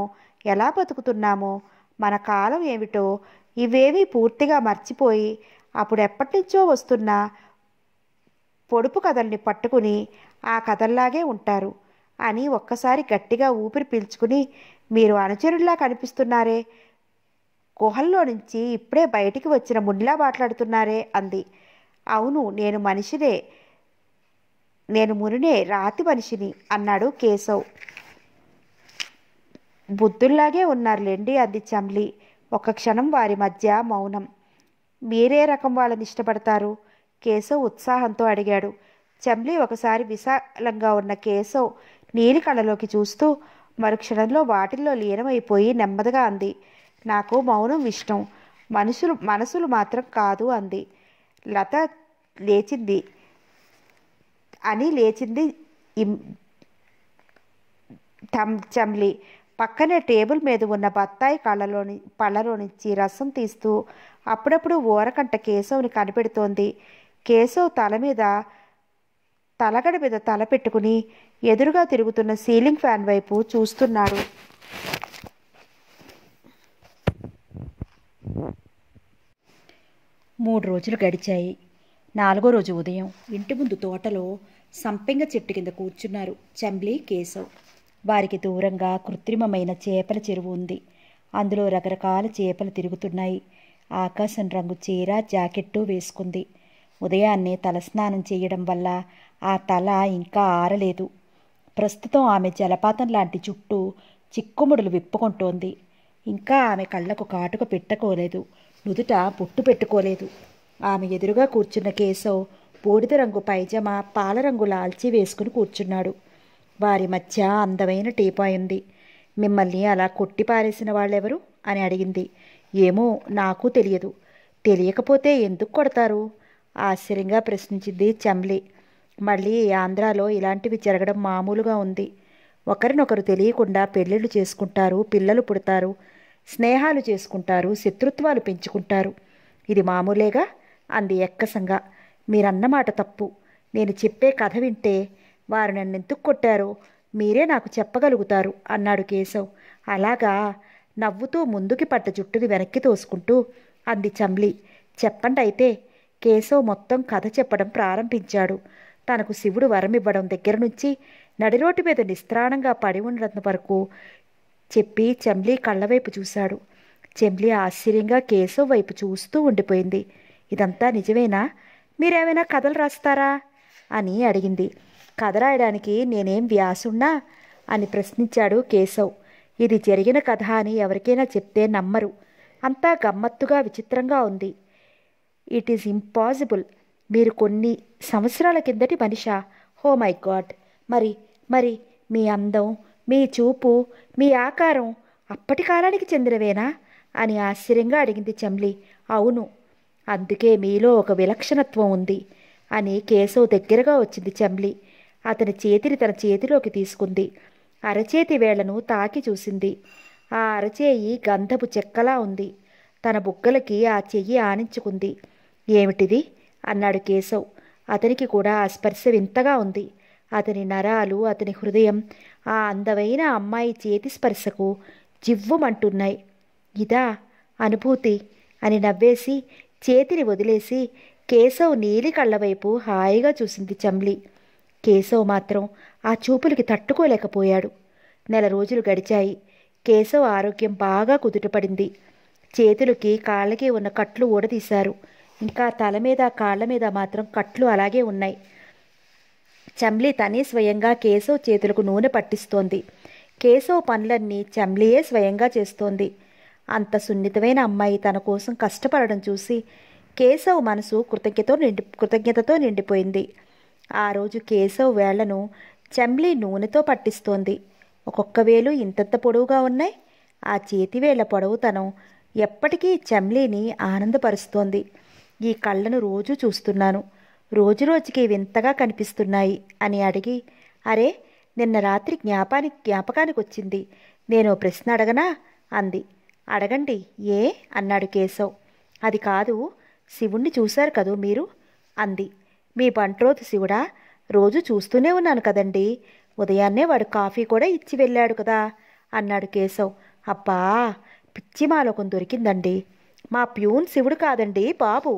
ఎలా బతుకుతున్నామో మన కాలం ఏమిటో ఇవేవి పూర్తిగా మర్చిపోయి అప్పుడెప్పటి నుంచో వస్తున్నా పొడుపు కథల్ని పట్టుకుని ఆ కథల్లాగే ఉంటారు అని ఒక్కసారి గట్టిగా ఊపిరి పీల్చుకుని మీరు అనుచరుల్లా కనిపిస్తున్నారే గుహల్లో నుంచి ఇప్పుడే బయటికి వచ్చిన ముండిలా మాట్లాడుతున్నారే అంది అవును నేను మనిషినే నేను మునినే రాతి మనిషిని అన్నాడు కేశవ్ బుద్ధుల్లాగే ఉన్నారులేండి అంది చమ్లి ఒక క్షణం వారి మధ్య మౌనం మీరే రకం వాళ్ళని ఇష్టపడతారు కేశవ్ ఉత్సాహంతో అడిగాడు చెంబ్లీ ఒకసారి విశాలంగా ఉన్న కేశవ్ నీలి కళ్ళలోకి చూస్తూ మరుక్షణంలో వాటిల్లో లీనమైపోయి నెమ్మదిగా అంది నాకు మౌనం ఇష్టం మనుషులు మనసులు మాత్రం కాదు అంది లత లేచింది అని లేచింది తమ్ చమ్లి పక్కనే టేబుల్ మీద ఉన్న బత్తాయి కళ్ళలోని పళ్ళలో నుంచి రసం తీస్తూ అప్పుడప్పుడు ఊరకంట కేశవుని కనిపెడుతోంది కేశవ్ తల మీద తలగడ మీద తల పెట్టుకుని ఎదురుగా తిరుగుతున్న సీలింగ్ ఫ్యాన్ వైపు చూస్తున్నాడు మూడు రోజులు గడిచాయి నాలుగో రోజు ఉదయం ఇంటి ముందు తోటలో సంపెంగ చెట్టు కింద కూర్చున్నారు చంబ్లి కేశవ్ వారికి దూరంగా కృత్రిమమైన చేపల చెరువు ఉంది అందులో రకరకాల చేపలు తిరుగుతున్నాయి ఆకాశం రంగు చీర జాకెట్టు వేసుకుంది ఉదయాన్నే తలస్నానం చేయడం వల్ల ఆ తల ఇంకా ఆరలేదు ప్రస్తుతం ఆమె జలపాతం లాంటి చుట్టూ చిక్కుముడులు విప్పుకుంటోంది ఇంకా ఆమె కళ్ళకు కాటుక పెట్టుకోలేదు నుదుట పుట్టు పెట్టుకోలేదు ఆమె ఎదురుగా కూర్చున్న కేశవ్ బూడిద రంగు పైజమా పాలరంగు లాల్చి వేసుకుని కూర్చున్నాడు వారి మధ్య అందమైన టీపాయ్ అయింది మిమ్మల్ని అలా కొట్టి పారేసిన వాళ్ళెవరు అని అడిగింది ఏమో నాకు తెలియదు తెలియకపోతే ఎందుకు కొడతారు ఆశ్చర్యంగా ప్రశ్నించింది చమ్లి మళ్ళీ ఆంధ్రాలో ఇలాంటివి జరగడం మామూలుగా ఉంది ఒకరినొకరు తెలియకుండా పెళ్ళిళ్ళు చేసుకుంటారు పిల్లలు పుడతారు స్నేహాలు చేసుకుంటారు శత్రుత్వాలు పెంచుకుంటారు ఇది మామూలేగా అంది ఎక్కసంగా మీరన్నమాట తప్పు నేను చెప్పే కథ వింటే వారు నన్ను ఎందుకు కొట్టారో మీరే నాకు చెప్పగలుగుతారు అన్నాడు కేశవ్ అలాగా నవ్వుతూ ముందుకి పడ్డ జుట్టుని వెనక్కి తోసుకుంటూ అంది చమ్లి చెప్పండి అయితే కేశవ్ మొత్తం కథ చెప్పడం ప్రారంభించాడు తనకు శివుడు వరమివ్వడం దగ్గర నుంచి నడిరోటి మీద నిస్త్రాణంగా పడి ఉండటం వరకు చెప్పి చెమ్లీ కళ్ళవైపు చూశాడు చెమ్లీ ఆశ్చర్యంగా కేశవ్ వైపు చూస్తూ ఉండిపోయింది ఇదంతా నిజమేనా మీరేమైనా కథలు రాస్తారా అని అడిగింది కథ రాయడానికి నేనేం వ్యాసున్నా అని ప్రశ్నించాడు కేశవ్ ఇది జరిగిన కథ అని ఎవరికైనా చెప్తే నమ్మరు అంతా గమ్మత్తుగా విచిత్రంగా ఉంది ఇట్ ఈస్ ఇంపాసిబుల్ మీరు కొన్ని సంవత్సరాల కిందటి మనిషా హో మై గాడ్ మరి మరి మీ అందం మీ చూపు మీ ఆకారం అప్పటి కాలానికి చెందినవేనా అని ఆశ్చర్యంగా అడిగింది చెమ్లి అవును అందుకే మీలో ఒక విలక్షణత్వం ఉంది అని కేశవ్ దగ్గరగా వచ్చింది చెమ్లి అతని చేతిని తన చేతిలోకి తీసుకుంది అరచేతి వేళ్లను తాకి చూసింది ఆ అరచేయి గంధపు చెక్కలా ఉంది తన బుగ్గలకి ఆ చెయ్యి ఆనించుకుంది ఏమిటిది అన్నాడు కేశవ్ అతనికి కూడా ఆ స్పర్శ వింతగా ఉంది అతని నరాలు అతని హృదయం ఆ అందమైన అమ్మాయి చేతి స్పర్శకు జివ్వుమంటున్నాయి ఇదా అనుభూతి అని నవ్వేసి చేతిని వదిలేసి కేశవ్ నీలి కళ్ళవైపు హాయిగా చూసింది చమ్లి కేశవ్ మాత్రం ఆ చూపులకి తట్టుకోలేకపోయాడు నెల రోజులు గడిచాయి కేశవ్ ఆరోగ్యం బాగా కుదుటపడింది చేతులకి కాళ్ళకి ఉన్న కట్లు ఊడదీశారు ఇంకా తల మీద కాళ్ళ మీద మాత్రం కట్లు అలాగే ఉన్నాయి చమ్లీ తనే స్వయంగా కేశవ్ చేతులకు నూనె పట్టిస్తోంది కేశవ్ పనులన్నీ చమ్లీయే స్వయంగా చేస్తోంది అంత సున్నితమైన అమ్మాయి తన కోసం కష్టపడడం చూసి కేశవ్ మనసు కృతజ్ఞతో నిండి కృతజ్ఞతతో నిండిపోయింది ఆ రోజు కేశవ్ వేళ్లను చమ్లీ నూనెతో పట్టిస్తోంది ఒక్కొక్క వేలు ఇంతంత పొడవుగా ఉన్నాయి ఆ చేతివేళ్ల పొడవుతనం ఎప్పటికీ చమ్లీని ఆనందపరుస్తోంది ఈ కళ్ళను రోజూ చూస్తున్నాను రోజు రోజుకి వింతగా కనిపిస్తున్నాయి అని అడిగి అరే నిన్న రాత్రి జ్ఞాపానికి జ్ఞాపకానికి వచ్చింది నేను ప్రశ్న అడగనా అంది అడగండి ఏ అన్నాడు కేశవ్ అది కాదు శివుణ్ణి చూశారు కదూ మీరు అంది మీ బంట్రోతు శివుడా రోజు చూస్తూనే ఉన్నాను కదండి ఉదయాన్నే వాడు కాఫీ కూడా ఇచ్చి వెళ్ళాడు కదా అన్నాడు కేశవ్ అబ్బా పిచ్చి మాలోకం దొరికిందండి మా ప్యూన్ శివుడు కాదండి బాబు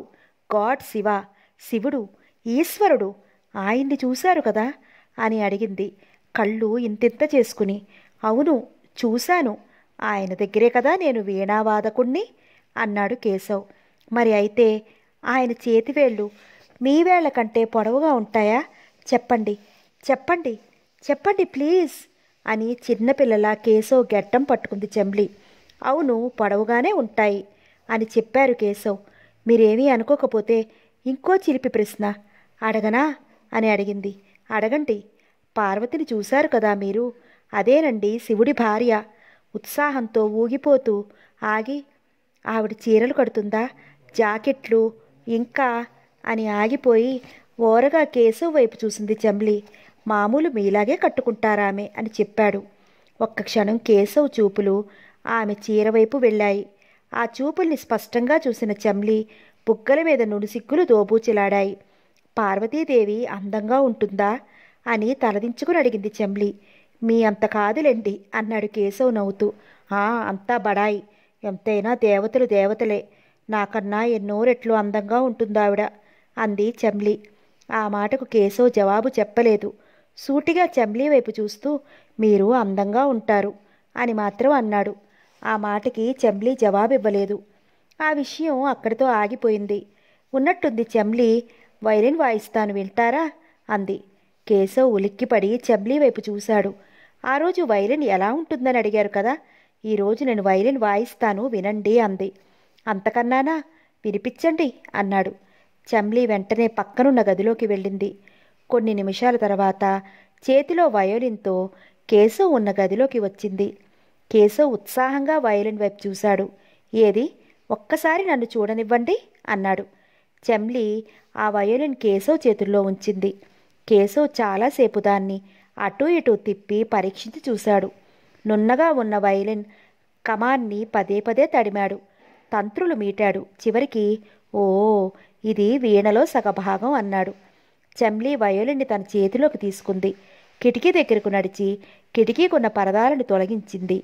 గాడ్ శివ శివుడు ఈశ్వరుడు ఆయన్ని చూశారు కదా అని అడిగింది కళ్ళు ఇంతింత చేసుకుని అవును చూశాను ఆయన దగ్గరే కదా నేను వీణావాదకుణ్ణి అన్నాడు కేశవ్ మరి అయితే ఆయన చేతివేళ్ళు మీ వేళ్ల కంటే పొడవుగా ఉంటాయా చెప్పండి చెప్పండి చెప్పండి ప్లీజ్ అని చిన్నపిల్లల కేశవ్ గెట్టం పట్టుకుంది చెంబ్లి అవును పొడవుగానే ఉంటాయి అని చెప్పారు కేశవ్ మీరేమీ అనుకోకపోతే ఇంకో చిలిపి ప్రశ్న అడగనా అని అడిగింది అడగండి పార్వతిని చూశారు కదా మీరు అదేనండి శివుడి భార్య ఉత్సాహంతో ఊగిపోతూ ఆగి ఆవిడ చీరలు కడుతుందా జాకెట్లు ఇంకా అని ఆగిపోయి ఓరగా కేశవ్ వైపు చూసింది చెంబ్లి మామూలు మీలాగే కట్టుకుంటారామె అని చెప్పాడు ఒక్క క్షణం కేశవ్ చూపులు ఆమె చీర వైపు వెళ్ళాయి ఆ చూపుల్ని స్పష్టంగా చూసిన చమ్లి బుగ్గల మీద నుడిసిగ్గులు దోబూచిలాడాయి పార్వతీదేవి అందంగా ఉంటుందా అని తలదించుకుని అడిగింది చమ్లి మీ అంత కాదులేండి అన్నాడు కేశవ్ నవ్వుతూ ఆ అంతా బడాయి ఎంతైనా దేవతలు దేవతలే నాకన్నా ఎన్నో రెట్లు అందంగా ఉంటుందావిడ అంది చమ్లి ఆ మాటకు కేశవ్ జవాబు చెప్పలేదు సూటిగా చమ్లీ వైపు చూస్తూ మీరు అందంగా ఉంటారు అని మాత్రం అన్నాడు ఆ మాటకి చెంబ్లీ జవాబివ్వలేదు ఆ విషయం అక్కడితో ఆగిపోయింది ఉన్నట్టుంది చెంబ్లీ వైలిన్ వాయిస్తాను వింటారా అంది కేశవ్ ఉలిక్కిపడి చెంబ్లీ వైపు చూశాడు ఆ రోజు వైలిన్ ఎలా ఉంటుందని అడిగారు కదా ఈరోజు నేను వైలిన్ వాయిస్తాను వినండి అంది అంతకన్నానా వినిపించండి అన్నాడు చెంబ్లీ వెంటనే పక్కనున్న గదిలోకి వెళ్ళింది కొన్ని నిమిషాల తర్వాత చేతిలో వయోలిన్తో కేశవ్ ఉన్న గదిలోకి వచ్చింది కేశవ్ ఉత్సాహంగా వయలిన్ వైపు చూశాడు ఏది ఒక్కసారి నన్ను చూడనివ్వండి అన్నాడు చెమ్లి ఆ వయోలిన్ కేశవ్ చేతుల్లో ఉంచింది కేశవ్ చాలాసేపు దాన్ని అటు ఇటు తిప్పి పరీక్షించి చూశాడు నున్నగా ఉన్న వయలిన్ కమాన్ని పదే పదే తడిమాడు తంత్రులు మీటాడు చివరికి ఓ ఇది వీణలో సగభాగం అన్నాడు చెమ్లీ వయోలిన్ని తన చేతిలోకి తీసుకుంది కిటికీ దగ్గరకు నడిచి కిటికీకున్న పరదాలను తొలగించింది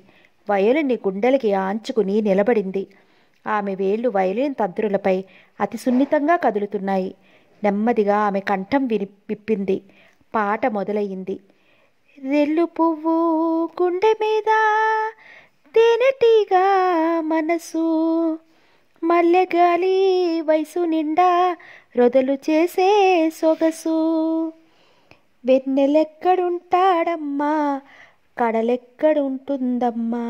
వయోలిన్ని గుండెలకి ఆంచుకుని నిలబడింది ఆమె వేళ్లు వయోలిన్ తంత్రులపై అతి సున్నితంగా కదులుతున్నాయి నెమ్మదిగా ఆమె కంఠం విని విప్పింది పాట మొదలయ్యింది రెల్లు పువ్వు గుండె మీద తేనెటీగా మనసు గాలి వయసు నిండా రొదలు చేసే సొగసు వెన్నెలెక్కడుంటాడమ్మా కడలెక్కడుంటుందమ్మా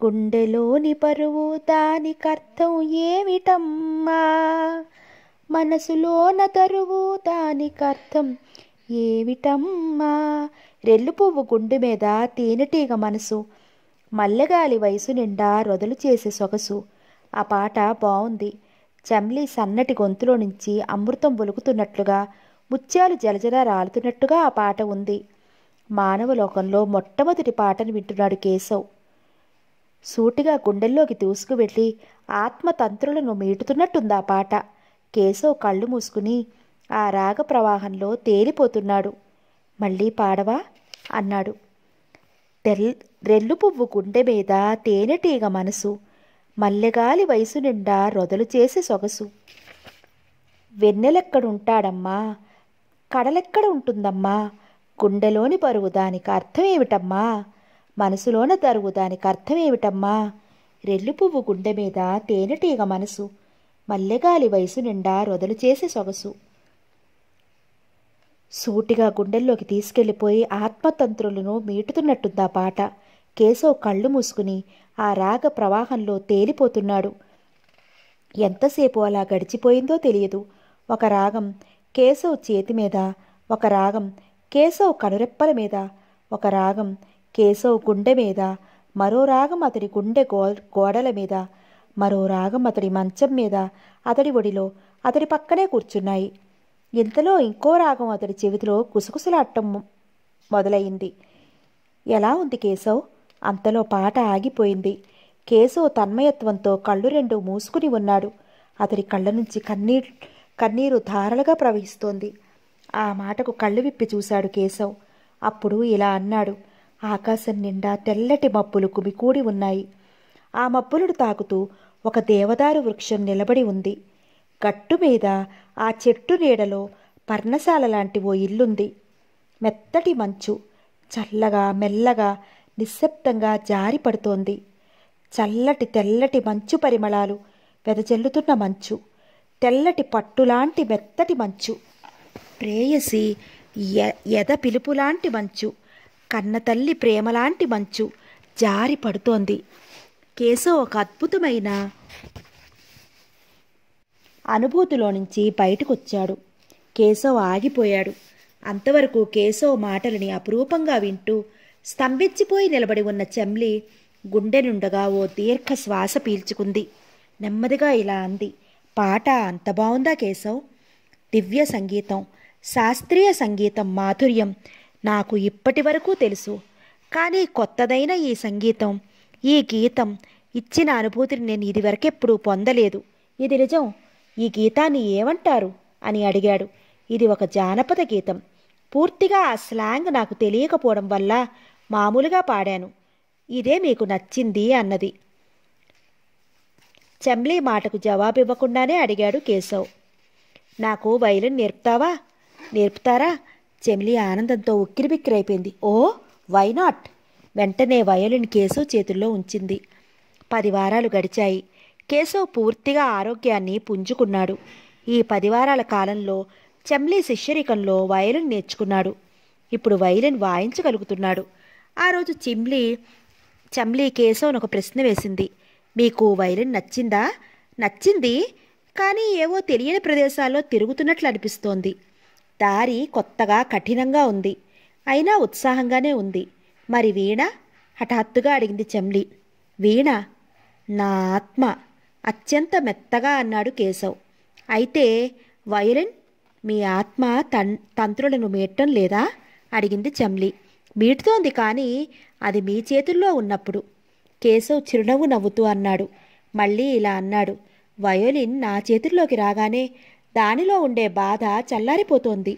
గుండెలోని పరువు దానికర్థం ఏమిటమ్మా మనసులోన తరువు దానికర్థం ఏమిటమ్మా రెల్లు పువ్వు గుండె మీద తేనెటీగ మనసు మల్లెగాలి వయసు నిండా రొదలు చేసే సొగసు ఆ పాట బాగుంది చమ్లి సన్నటి గొంతులో నుంచి అమృతం బొలుకుతున్నట్లుగా ముత్యాలు జలజల రాలుతున్నట్టుగా ఆ పాట ఉంది మానవ లోకంలో మొట్టమొదటి పాటను వింటున్నాడు కేశవ్ సూటిగా గుండెల్లోకి వెళ్ళి ఆత్మతంత్రులను మీటుతున్నట్టుంది ఆ పాట కేశవ్ కళ్ళు మూసుకుని ఆ రాగ ప్రవాహంలో తేలిపోతున్నాడు మళ్ళీ పాడవా అన్నాడు తెల్ రెల్లు పువ్వు గుండె మీద తేనెటీగ మనసు మల్లెగాలి వయసు నిండా రొదలు చేసే సొగసు వెన్నెలెక్కడుంటాడమ్మా కడలెక్కడ ఉంటుందమ్మా గుండెలోని బరువు దానికి అర్థమేమిటమ్మా మనసులోన దరువు దానికి అర్థమేమిటమ్మా రెల్లు పువ్వు గుండె మీద తేనెటీగ మనసు మల్లెగాలి వయసు నిండా రొదలు చేసే సొగసు సూటిగా గుండెల్లోకి తీసుకెళ్ళిపోయి ఆత్మతంత్రులను మీటుతున్నట్టుందా పాట కేశవ్ కళ్ళు మూసుకుని ఆ రాగ ప్రవాహంలో తేలిపోతున్నాడు ఎంతసేపు అలా గడిచిపోయిందో తెలియదు ఒక రాగం కేశవ్ చేతి మీద ఒక రాగం కేశవ్ కనురెప్పల మీద ఒక రాగం కేశవ్ గుండె మీద మరో రాగం అతడి గుండె గో గోడల మీద మరో రాగం అతడి మంచం మీద అతడి ఒడిలో అతడి పక్కనే కూర్చున్నాయి ఇంతలో ఇంకో రాగం అతడి చెవితిలో కుసుకుసలాడటం మొదలైంది ఎలా ఉంది కేశవ్ అంతలో పాట ఆగిపోయింది కేశవ్ తన్మయత్వంతో కళ్ళు రెండు మూసుకుని ఉన్నాడు అతడి కళ్ళ నుంచి కన్నీ కన్నీరు ధారలుగా ప్రవహిస్తోంది ఆ మాటకు కళ్ళు విప్పి చూశాడు కేశవ్ అప్పుడు ఇలా అన్నాడు ఆకాశం నిండా తెల్లటి మబ్బులు కుమికూడి ఉన్నాయి ఆ మబ్బులను తాకుతూ ఒక దేవదారు వృక్షం నిలబడి ఉంది గట్టు మీద ఆ చెట్టు నీడలో పర్ణశాల లాంటి ఓ ఇల్లుంది మెత్తటి మంచు చల్లగా మెల్లగా నిశ్శబ్దంగా జారి చల్లటి తెల్లటి మంచు పరిమళాలు వెదజల్లుతున్న మంచు తెల్లటి పట్టులాంటి మెత్తటి మంచు ప్రేయసి ఎద పిలుపులాంటి మంచు కన్నతల్లి ప్రేమలాంటి మంచు జారి పడుతోంది కేశవ్ ఒక అద్భుతమైన అనుభూతిలో నుంచి బయటకొచ్చాడు కేశవ్ ఆగిపోయాడు అంతవరకు కేశవ్ మాటలని అపురూపంగా వింటూ స్తంభించిపోయి నిలబడి ఉన్న చెమ్లి గుండెనుండగా ఓ దీర్ఘ శ్వాస పీల్చుకుంది నెమ్మదిగా ఇలా అంది పాట అంత బాగుందా కేశవ్ దివ్య సంగీతం శాస్త్రీయ సంగీతం మాధుర్యం నాకు ఇప్పటి వరకు తెలుసు కానీ కొత్తదైన ఈ సంగీతం ఈ గీతం ఇచ్చిన అనుభూతిని నేను ఇదివరకెప్పుడు పొందలేదు ఇది నిజం ఈ గీతాన్ని ఏమంటారు అని అడిగాడు ఇది ఒక జానపద గీతం పూర్తిగా ఆ స్లాంగ్ నాకు తెలియకపోవడం వల్ల మామూలుగా పాడాను ఇదే మీకు నచ్చింది అన్నది చెంబ్లీ మాటకు జవాబివ్వకుండానే అడిగాడు కేశవ్ నాకు వైలిన్ నేర్పుతావా నేర్పుతారా చెమిలి ఆనందంతో ఉక్కిరిబిక్కిరైపోయింది ఓ వై నాట్ వెంటనే వయోలిన్ కేశవ్ చేతుల్లో ఉంచింది పది వారాలు గడిచాయి కేశవ్ పూర్తిగా ఆరోగ్యాన్ని పుంజుకున్నాడు ఈ పది వారాల కాలంలో చెమ్లీ శిష్యరికంలో వయలిన్ నేర్చుకున్నాడు ఇప్పుడు వయలిన్ వాయించగలుగుతున్నాడు ఆ రోజు చిమ్లీ చెమ్లీ కేశవ్ను ఒక ప్రశ్న వేసింది మీకు వైరన్ నచ్చిందా నచ్చింది కానీ ఏవో తెలియని ప్రదేశాల్లో తిరుగుతున్నట్లు అనిపిస్తోంది దారి కొత్తగా కఠినంగా ఉంది అయినా ఉత్సాహంగానే ఉంది మరి వీణ హఠాత్తుగా అడిగింది చెమ్లి వీణ నా ఆత్మ అత్యంత మెత్తగా అన్నాడు కేశవ్ అయితే వైరన్ మీ ఆత్మ తన్ తంత్రులను మీటం లేదా అడిగింది చెమ్లి మీటుతోంది కానీ అది మీ చేతుల్లో ఉన్నప్పుడు కేశవ్ చిరునవ్వు నవ్వుతూ అన్నాడు మళ్ళీ ఇలా అన్నాడు వయోలిన్ నా చేతుల్లోకి రాగానే దానిలో ఉండే బాధ చల్లారిపోతోంది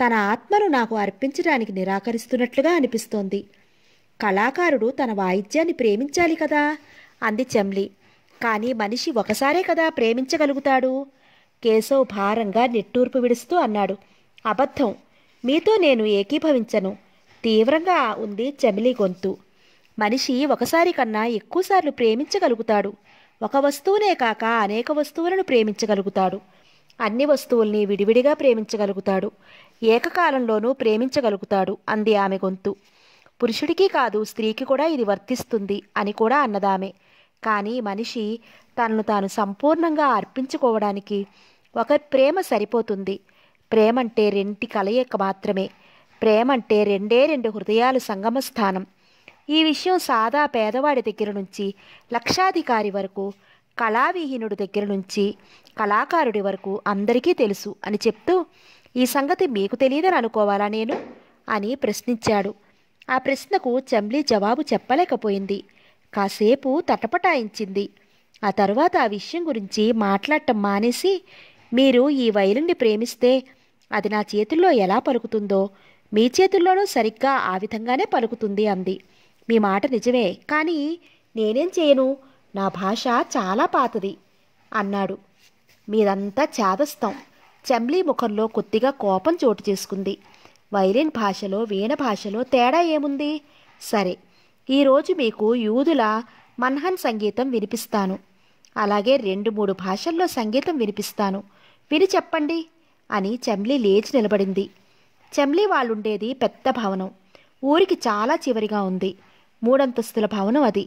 తన ఆత్మను నాకు అర్పించడానికి నిరాకరిస్తున్నట్లుగా అనిపిస్తోంది కళాకారుడు తన వాయిద్యాన్ని ప్రేమించాలి కదా అంది చెమ్లి కానీ మనిషి ఒకసారే కదా ప్రేమించగలుగుతాడు కేశవ్ భారంగా నిట్టూర్పు విడుస్తూ అన్నాడు అబద్ధం మీతో నేను ఏకీభవించను తీవ్రంగా ఉంది చెమిలి గొంతు మనిషి ఒకసారి కన్నా ఎక్కువసార్లు ప్రేమించగలుగుతాడు ఒక వస్తువునే కాక అనేక వస్తువులను ప్రేమించగలుగుతాడు అన్ని వస్తువుల్ని విడివిడిగా ప్రేమించగలుగుతాడు ఏకకాలంలోనూ ప్రేమించగలుగుతాడు అంది ఆమె గొంతు పురుషుడికి కాదు స్త్రీకి కూడా ఇది వర్తిస్తుంది అని కూడా అన్నదామె కానీ మనిషి తనను తాను సంపూర్ణంగా అర్పించుకోవడానికి ఒక ప్రేమ సరిపోతుంది ప్రేమంటే రెంటి కలయిక మాత్రమే ప్రేమంటే రెండే రెండు హృదయాలు సంగమస్థానం ఈ విషయం సాదా పేదవాడి దగ్గర నుంచి లక్షాధికారి వరకు కళావిహీనుడి దగ్గర నుంచి కళాకారుడి వరకు అందరికీ తెలుసు అని చెప్తూ ఈ సంగతి మీకు తెలియదని అనుకోవాలా నేను అని ప్రశ్నించాడు ఆ ప్రశ్నకు చెంబ్లీ జవాబు చెప్పలేకపోయింది కాసేపు తటపటాయించింది ఆ తర్వాత ఆ విషయం గురించి మాట్లాడటం మానేసి మీరు ఈ వైలుని ప్రేమిస్తే అది నా చేతుల్లో ఎలా పలుకుతుందో మీ చేతుల్లోనూ సరిగ్గా ఆ విధంగానే పలుకుతుంది అంది మీ మాట నిజమే కానీ నేనేం చేయను నా భాష చాలా పాతది అన్నాడు మీదంతా చేదస్తాం చెంబ్లీ ముఖంలో కొద్దిగా కోపం చోటు చేసుకుంది వైలిన్ భాషలో వీణ భాషలో తేడా ఏముంది సరే ఈరోజు మీకు యూదుల మన్హన్ సంగీతం వినిపిస్తాను అలాగే రెండు మూడు భాషల్లో సంగీతం వినిపిస్తాను విని చెప్పండి అని చెంబ్లీ లేచి నిలబడింది చెంబ్లీ వాళ్ళుండేది పెద్ద భవనం ఊరికి చాలా చివరిగా ఉంది మూడంతస్తుల భవనం అది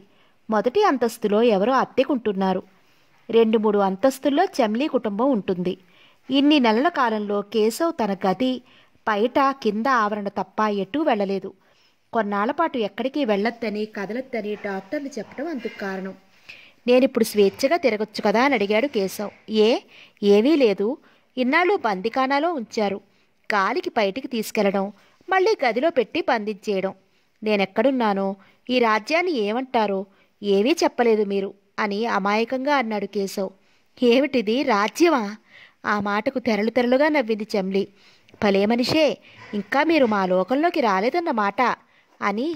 మొదటి అంతస్తులో ఎవరో అద్దెకుంటున్నారు రెండు మూడు అంతస్తుల్లో చెమ్లీ కుటుంబం ఉంటుంది ఇన్ని నెలల కాలంలో కేశవ్ తన గది బయట కింద ఆవరణ తప్ప ఎటూ వెళ్ళలేదు కొన్నాళ్లపాటు ఎక్కడికి వెళ్ళొద్దని కదలొద్దని డాక్టర్లు చెప్పడం అందుకు కారణం నేనిప్పుడు స్వేచ్ఛగా తిరగొచ్చు కదా అని అడిగాడు కేశవ్ ఏ ఏమీ లేదు ఇన్నాళ్ళు బందికానాలో ఉంచారు గాలికి బయటికి తీసుకెళ్లడం మళ్ళీ గదిలో పెట్టి బంధించేయడం నేనెక్కడున్నానో ఈ రాజ్యాన్ని ఏమంటారో ఏమీ చెప్పలేదు మీరు అని అమాయకంగా అన్నాడు కేశవ్ ఏమిటిది రాజ్యమా ఆ మాటకు తెరలు తెరలుగా నవ్వింది చెంలి భలే మనిషే ఇంకా మీరు మా లోకంలోకి రాలేదన్నమాట అని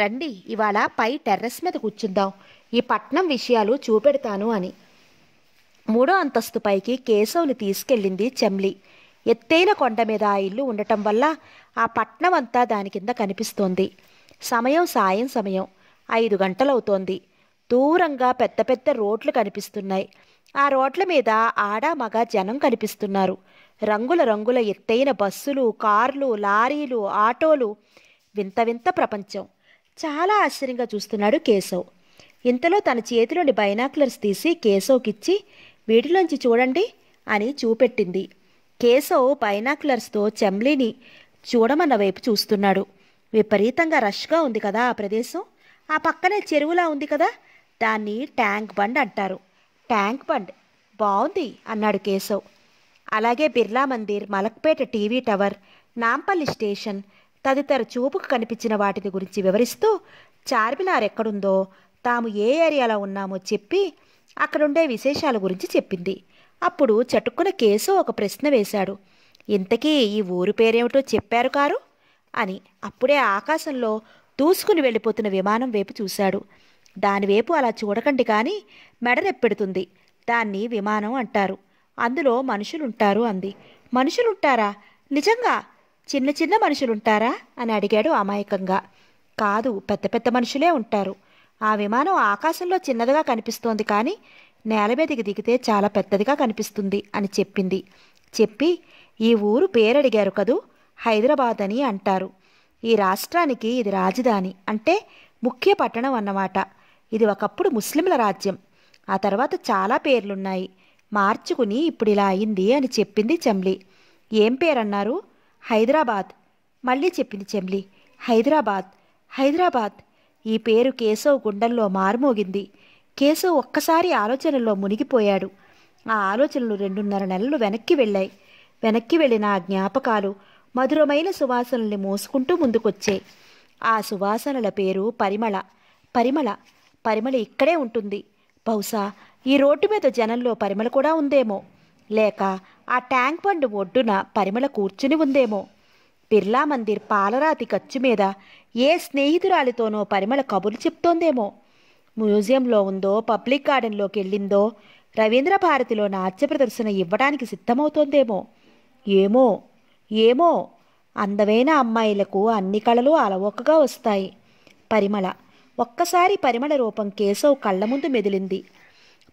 రండి ఇవాళ పై టెర్రస్ మీద కూర్చుందాం ఈ పట్నం విషయాలు చూపెడతాను అని మూడో అంతస్తు పైకి కేశవుని తీసుకెళ్ళింది చెంలి ఎత్తైన కొండ మీద ఆ ఇల్లు ఉండటం వల్ల ఆ పట్నం అంతా దాని కింద కనిపిస్తోంది సమయం సాయం సమయం ఐదు గంటలవుతోంది దూరంగా పెద్ద పెద్ద రోడ్లు కనిపిస్తున్నాయి ఆ రోడ్ల మీద ఆడా మగ జనం కనిపిస్తున్నారు రంగుల రంగుల ఎత్తైన బస్సులు కార్లు లారీలు ఆటోలు వింత వింత ప్రపంచం చాలా ఆశ్చర్యంగా చూస్తున్నాడు కేశవ్ ఇంతలో తన చేతిలోని బైనాక్లర్స్ తీసి కేశవ్కిచ్చి వీటిలోంచి చూడండి అని చూపెట్టింది కేశవ్ బైనాక్లర్స్తో చెమ్లీని చూడమన్న వైపు చూస్తున్నాడు విపరీతంగా రష్గా ఉంది కదా ఆ ప్రదేశం ఆ పక్కనే చెరువులా ఉంది కదా దాన్ని ట్యాంక్ బండ్ అంటారు ట్యాంక్ బండ్ బాగుంది అన్నాడు కేశవ్ అలాగే Birla Mandir Malakpet TV tower Nampally station తదితర చూపుకు కనిపించిన వాటిని గురించి వివరిస్తూ చార్మినార్ ఎక్కడుందో తాము ఏ ఏరియాలో ఉన్నామో చెప్పి అక్కడుండే విశేషాల గురించి చెప్పింది అప్పుడు చటుక్కున కేసు ఒక ప్రశ్న వేశాడు ఇంతకీ ఈ ఊరు పేరేమిటో చెప్పారు కారు అని అప్పుడే ఆకాశంలో దూసుకుని వెళ్ళిపోతున్న విమానం వైపు చూశాడు దానివైపు అలా చూడకండి కానీ మెడరెప్పెడుతుంది దాన్ని విమానం అంటారు అందులో మనుషులుంటారు అంది మనుషులుంటారా నిజంగా చిన్న చిన్న మనుషులుంటారా అని అడిగాడు అమాయకంగా కాదు పెద్ద పెద్ద మనుషులే ఉంటారు ఆ విమానం ఆకాశంలో చిన్నదిగా కనిపిస్తోంది కానీ నేల మీదకి దిగితే చాలా పెద్దదిగా కనిపిస్తుంది అని చెప్పింది చెప్పి ఈ ఊరు పేరడిగారు కదూ హైదరాబాద్ అని అంటారు ఈ రాష్ట్రానికి ఇది రాజధాని అంటే ముఖ్య పట్టణం అన్నమాట ఇది ఒకప్పుడు ముస్లింల రాజ్యం ఆ తర్వాత చాలా పేర్లున్నాయి మార్చుకుని ఇప్పుడు ఇలా అయింది అని చెప్పింది చెమ్లి ఏం పేరన్నారు హైదరాబాద్ మళ్ళీ చెప్పింది చెమ్లి హైదరాబాద్ హైదరాబాద్ ఈ పేరు కేశవ్ గుండెల్లో మారుమోగింది కేశవ్ ఒక్కసారి ఆలోచనల్లో మునిగిపోయాడు ఆ ఆలోచనలు రెండున్నర నెలలు వెనక్కి వెళ్ళాయి వెనక్కి వెళ్ళిన ఆ జ్ఞాపకాలు మధురమైన సువాసనల్ని మోసుకుంటూ ముందుకొచ్చే ఆ సువాసనల పేరు పరిమళ పరిమళ పరిమళ ఇక్కడే ఉంటుంది బహుశా ఈ రోడ్డు మీద జనంలో పరిమళ కూడా ఉందేమో లేక ఆ ట్యాంక్ బండ్ ఒడ్డున పరిమళ కూర్చుని ఉందేమో బిర్లా మందిర్ పాలరాతి ఖర్చు మీద ఏ స్నేహితురాలితోనో పరిమళ కబులు చెప్తోందేమో మ్యూజియంలో ఉందో పబ్లిక్ గార్డెన్లోకి వెళ్ళిందో రవీంద్ర భారతిలో నాట్య ప్రదర్శన ఇవ్వడానికి సిద్ధమవుతోందేమో ఏమో ఏమో అందమైన అమ్మాయిలకు అన్ని కళలు అలవోకగా వస్తాయి పరిమళ ఒక్కసారి పరిమళ రూపం కేశవ్ కళ్ళ ముందు మెదిలింది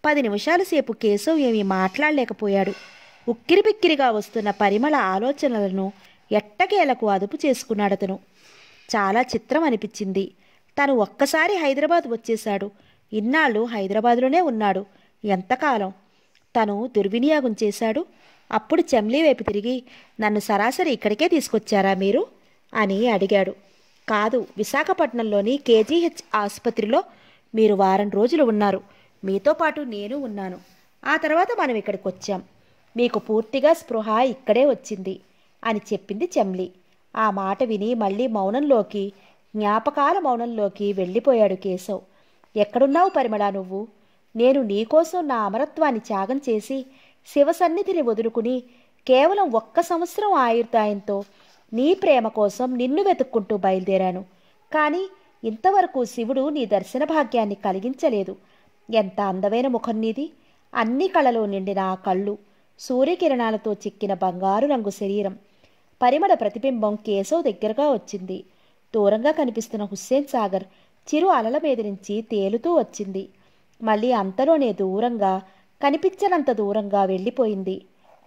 పది నిమిషాల సేపు కేశవ్ ఏమీ మాట్లాడలేకపోయాడు ఉక్కిరిబిక్కిరిగా వస్తున్న పరిమళ ఆలోచనలను ఎట్టకేలకు అదుపు చేసుకున్నాడు అతను చాలా చిత్రం అనిపించింది తను ఒక్కసారి హైదరాబాద్ వచ్చేశాడు ఇన్నాళ్ళు హైదరాబాదులోనే ఉన్నాడు ఎంతకాలం తను దుర్వినియోగం చేశాడు అప్పుడు చెమ్లీ వైపు తిరిగి నన్ను సరాసరి ఇక్కడికే తీసుకొచ్చారా మీరు అని అడిగాడు కాదు విశాఖపట్నంలోని కేజీహెచ్ ఆసుపత్రిలో మీరు వారం రోజులు ఉన్నారు మీతో పాటు నేను ఉన్నాను ఆ తర్వాత మనం ఇక్కడికి వచ్చాం మీకు పూర్తిగా స్పృహ ఇక్కడే వచ్చింది అని చెప్పింది చెమ్లి ఆ మాట విని మళ్ళీ మౌనంలోకి జ్ఞాపకాల మౌనంలోకి వెళ్ళిపోయాడు కేశవ్ ఎక్కడున్నావు పరిమళ నువ్వు నేను నీకోసం నా అమరత్వాన్ని త్యాగం చేసి శివ సన్నిధిని వదులుకుని కేవలం ఒక్క సంవత్సరం ఆయుర్దాయంతో నీ ప్రేమ కోసం నిన్ను వెతుక్కుంటూ బయలుదేరాను కానీ ఇంతవరకు శివుడు నీ దర్శన భాగ్యాన్ని కలిగించలేదు ఎంత అందమైన ముఖం నీది అన్ని కళలో నిండిన ఆ కళ్ళు సూర్యకిరణాలతో చిక్కిన బంగారు రంగు శరీరం పరిమళ ప్రతిబింబం కేశవ్ దగ్గరగా వచ్చింది దూరంగా కనిపిస్తున్న హుస్సేన్ సాగర్ చిరు అలల మీద నుంచి తేలుతూ వచ్చింది మళ్ళీ అంతలోనే దూరంగా కనిపించనంత దూరంగా వెళ్ళిపోయింది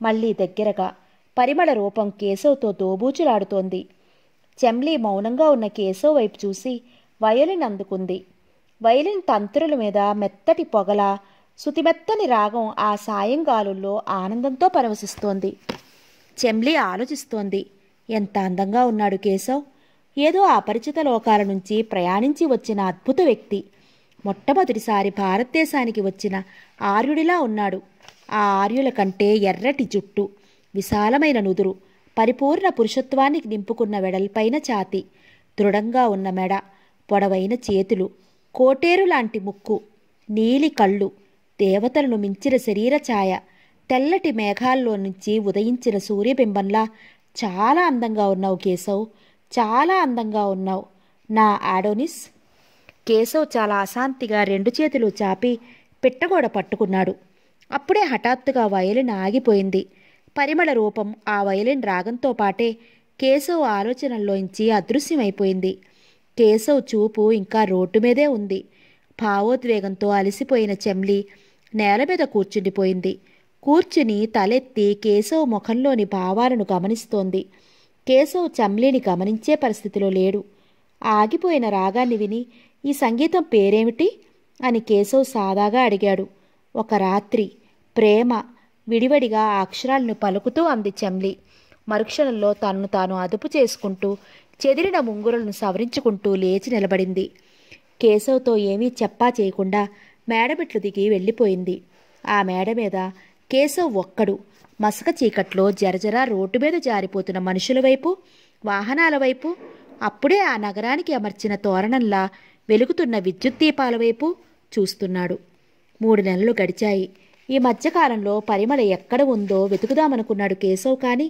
మళ్ళీ దగ్గరగా పరిమళ రూపం కేశవ్తో దోబూచులాడుతోంది చెమ్లీ మౌనంగా ఉన్న కేశవ్ వైపు చూసి వయలిన్ అందుకుంది వయలిన్ తంత్రుల మీద మెత్తటి పొగల సుతిమెత్తని రాగం ఆ సాయంగాలుల్లో ఆనందంతో పరవశిస్తోంది చెమ్లీ ఆలోచిస్తోంది ఎంత అందంగా ఉన్నాడు కేశవ్ ఏదో అపరిచిత లోకాల నుంచి ప్రయాణించి వచ్చిన అద్భుత వ్యక్తి మొట్టమొదటిసారి భారతదేశానికి వచ్చిన ఆర్యుడిలా ఉన్నాడు ఆ ఆర్యుల కంటే ఎర్రటి జుట్టు విశాలమైన నుదురు పరిపూర్ణ పురుషత్వాన్ని నింపుకున్న వెడల్పైన ఛాతి దృఢంగా ఉన్న మెడ పొడవైన చేతులు కోటేరు లాంటి ముక్కు నీలి కళ్ళు దేవతలను మించిన శరీర ఛాయ తెల్లటి మేఘాల్లో నుంచి ఉదయించిన సూర్యబింబంలా చాలా అందంగా ఉన్నావు కేశవ్ చాలా అందంగా ఉన్నావు నా ఆడోనిస్ కేశవ్ చాలా అశాంతిగా రెండు చేతులు చాపి పెట్టగోడ పట్టుకున్నాడు అప్పుడే హఠాత్తుగా వయలిన్ ఆగిపోయింది పరిమళ రూపం ఆ వయలిన్ రాగంతో పాటే కేశవ్ ఆలోచనల్లోంచి అదృశ్యమైపోయింది కేశవ్ చూపు ఇంకా రోడ్డు మీదే ఉంది భావోద్వేగంతో అలసిపోయిన చెమ్లి నేల మీద కూర్చుండిపోయింది కూర్చుని తలెత్తి కేశవ్ ముఖంలోని భావాలను గమనిస్తోంది కేశవ్ చమ్లీని గమనించే పరిస్థితిలో లేడు ఆగిపోయిన రాగాన్ని విని ఈ సంగీతం పేరేమిటి అని కేశవ్ సాదాగా అడిగాడు ఒక రాత్రి ప్రేమ విడివడిగా అక్షరాలను పలుకుతూ అంది చెమ్లి మరుక్షణంలో తనను తాను అదుపు చేసుకుంటూ చెదిరిన ముంగురులను సవరించుకుంటూ లేచి నిలబడింది కేశవ్తో ఏమీ చెప్పా చేయకుండా మేడమిట్లు దిగి వెళ్ళిపోయింది ఆ మేడ మీద కేశవ్ ఒక్కడు మసక చీకట్లో జరజర రోడ్డు మీద జారిపోతున్న మనుషుల వైపు వాహనాల వైపు అప్పుడే ఆ నగరానికి అమర్చిన తోరణంలా వెలుగుతున్న విద్యుత్ దీపాల వైపు చూస్తున్నాడు మూడు నెలలు గడిచాయి ఈ మధ్యకాలంలో పరిమళ ఎక్కడ ఉందో వెతుకుదామనుకున్నాడు కేశవ్ కానీ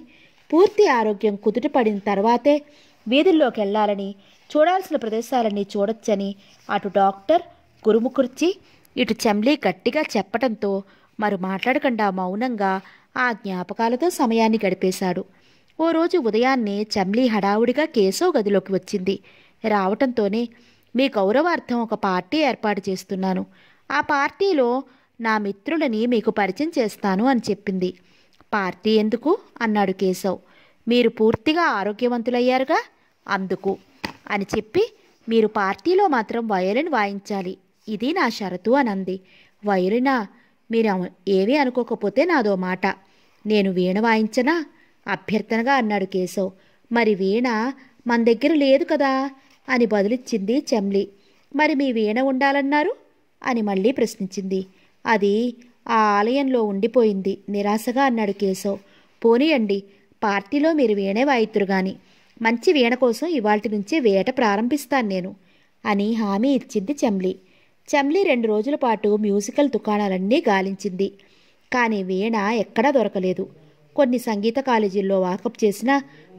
పూర్తి ఆరోగ్యం కుదుటపడిన తర్వాతే వీధుల్లోకి వెళ్ళాలని చూడాల్సిన ప్రదేశాలన్నీ చూడొచ్చని అటు డాక్టర్ గురుముకుర్చి ఇటు చెమ్లీ గట్టిగా చెప్పటంతో మరి మాట్లాడకుండా మౌనంగా ఆ జ్ఞాపకాలతో సమయాన్ని గడిపేశాడు ఓ రోజు ఉదయాన్నే చెమ్లీ హడావుడిగా కేశవ్ గదిలోకి వచ్చింది రావటంతోనే మీ గౌరవార్థం ఒక పార్టీ ఏర్పాటు చేస్తున్నాను ఆ పార్టీలో నా మిత్రులని మీకు పరిచయం చేస్తాను అని చెప్పింది పార్టీ ఎందుకు అన్నాడు కేశవ్ మీరు పూర్తిగా ఆరోగ్యవంతులయ్యారుగా అందుకు అని చెప్పి మీరు పార్టీలో మాత్రం వయోలిన్ వాయించాలి ఇది నా షరతు అనంది వయోలినా మీరు ఏమీ అనుకోకపోతే నాదో మాట నేను వీణ వాయించనా అభ్యర్థనగా అన్నాడు కేశవ్ మరి వీణ మన దగ్గర లేదు కదా అని బదులిచ్చింది చెమ్లి మరి మీ వీణ ఉండాలన్నారు అని మళ్ళీ ప్రశ్నించింది అది ఆ ఆలయంలో ఉండిపోయింది నిరాశగా అన్నాడు కేశవ్ పోనీయండి పార్టీలో మీరు వీణే వాయిత్రు గాని మంచి వీణ కోసం ఇవాటి నుంచే వేట ప్రారంభిస్తాను నేను అని హామీ ఇచ్చింది చెమ్లి చెమ్లి రెండు రోజుల పాటు మ్యూజికల్ దుకాణాలన్నీ గాలించింది కానీ వీణ ఎక్కడా దొరకలేదు కొన్ని సంగీత కాలేజీల్లో వాకప్ చేసినా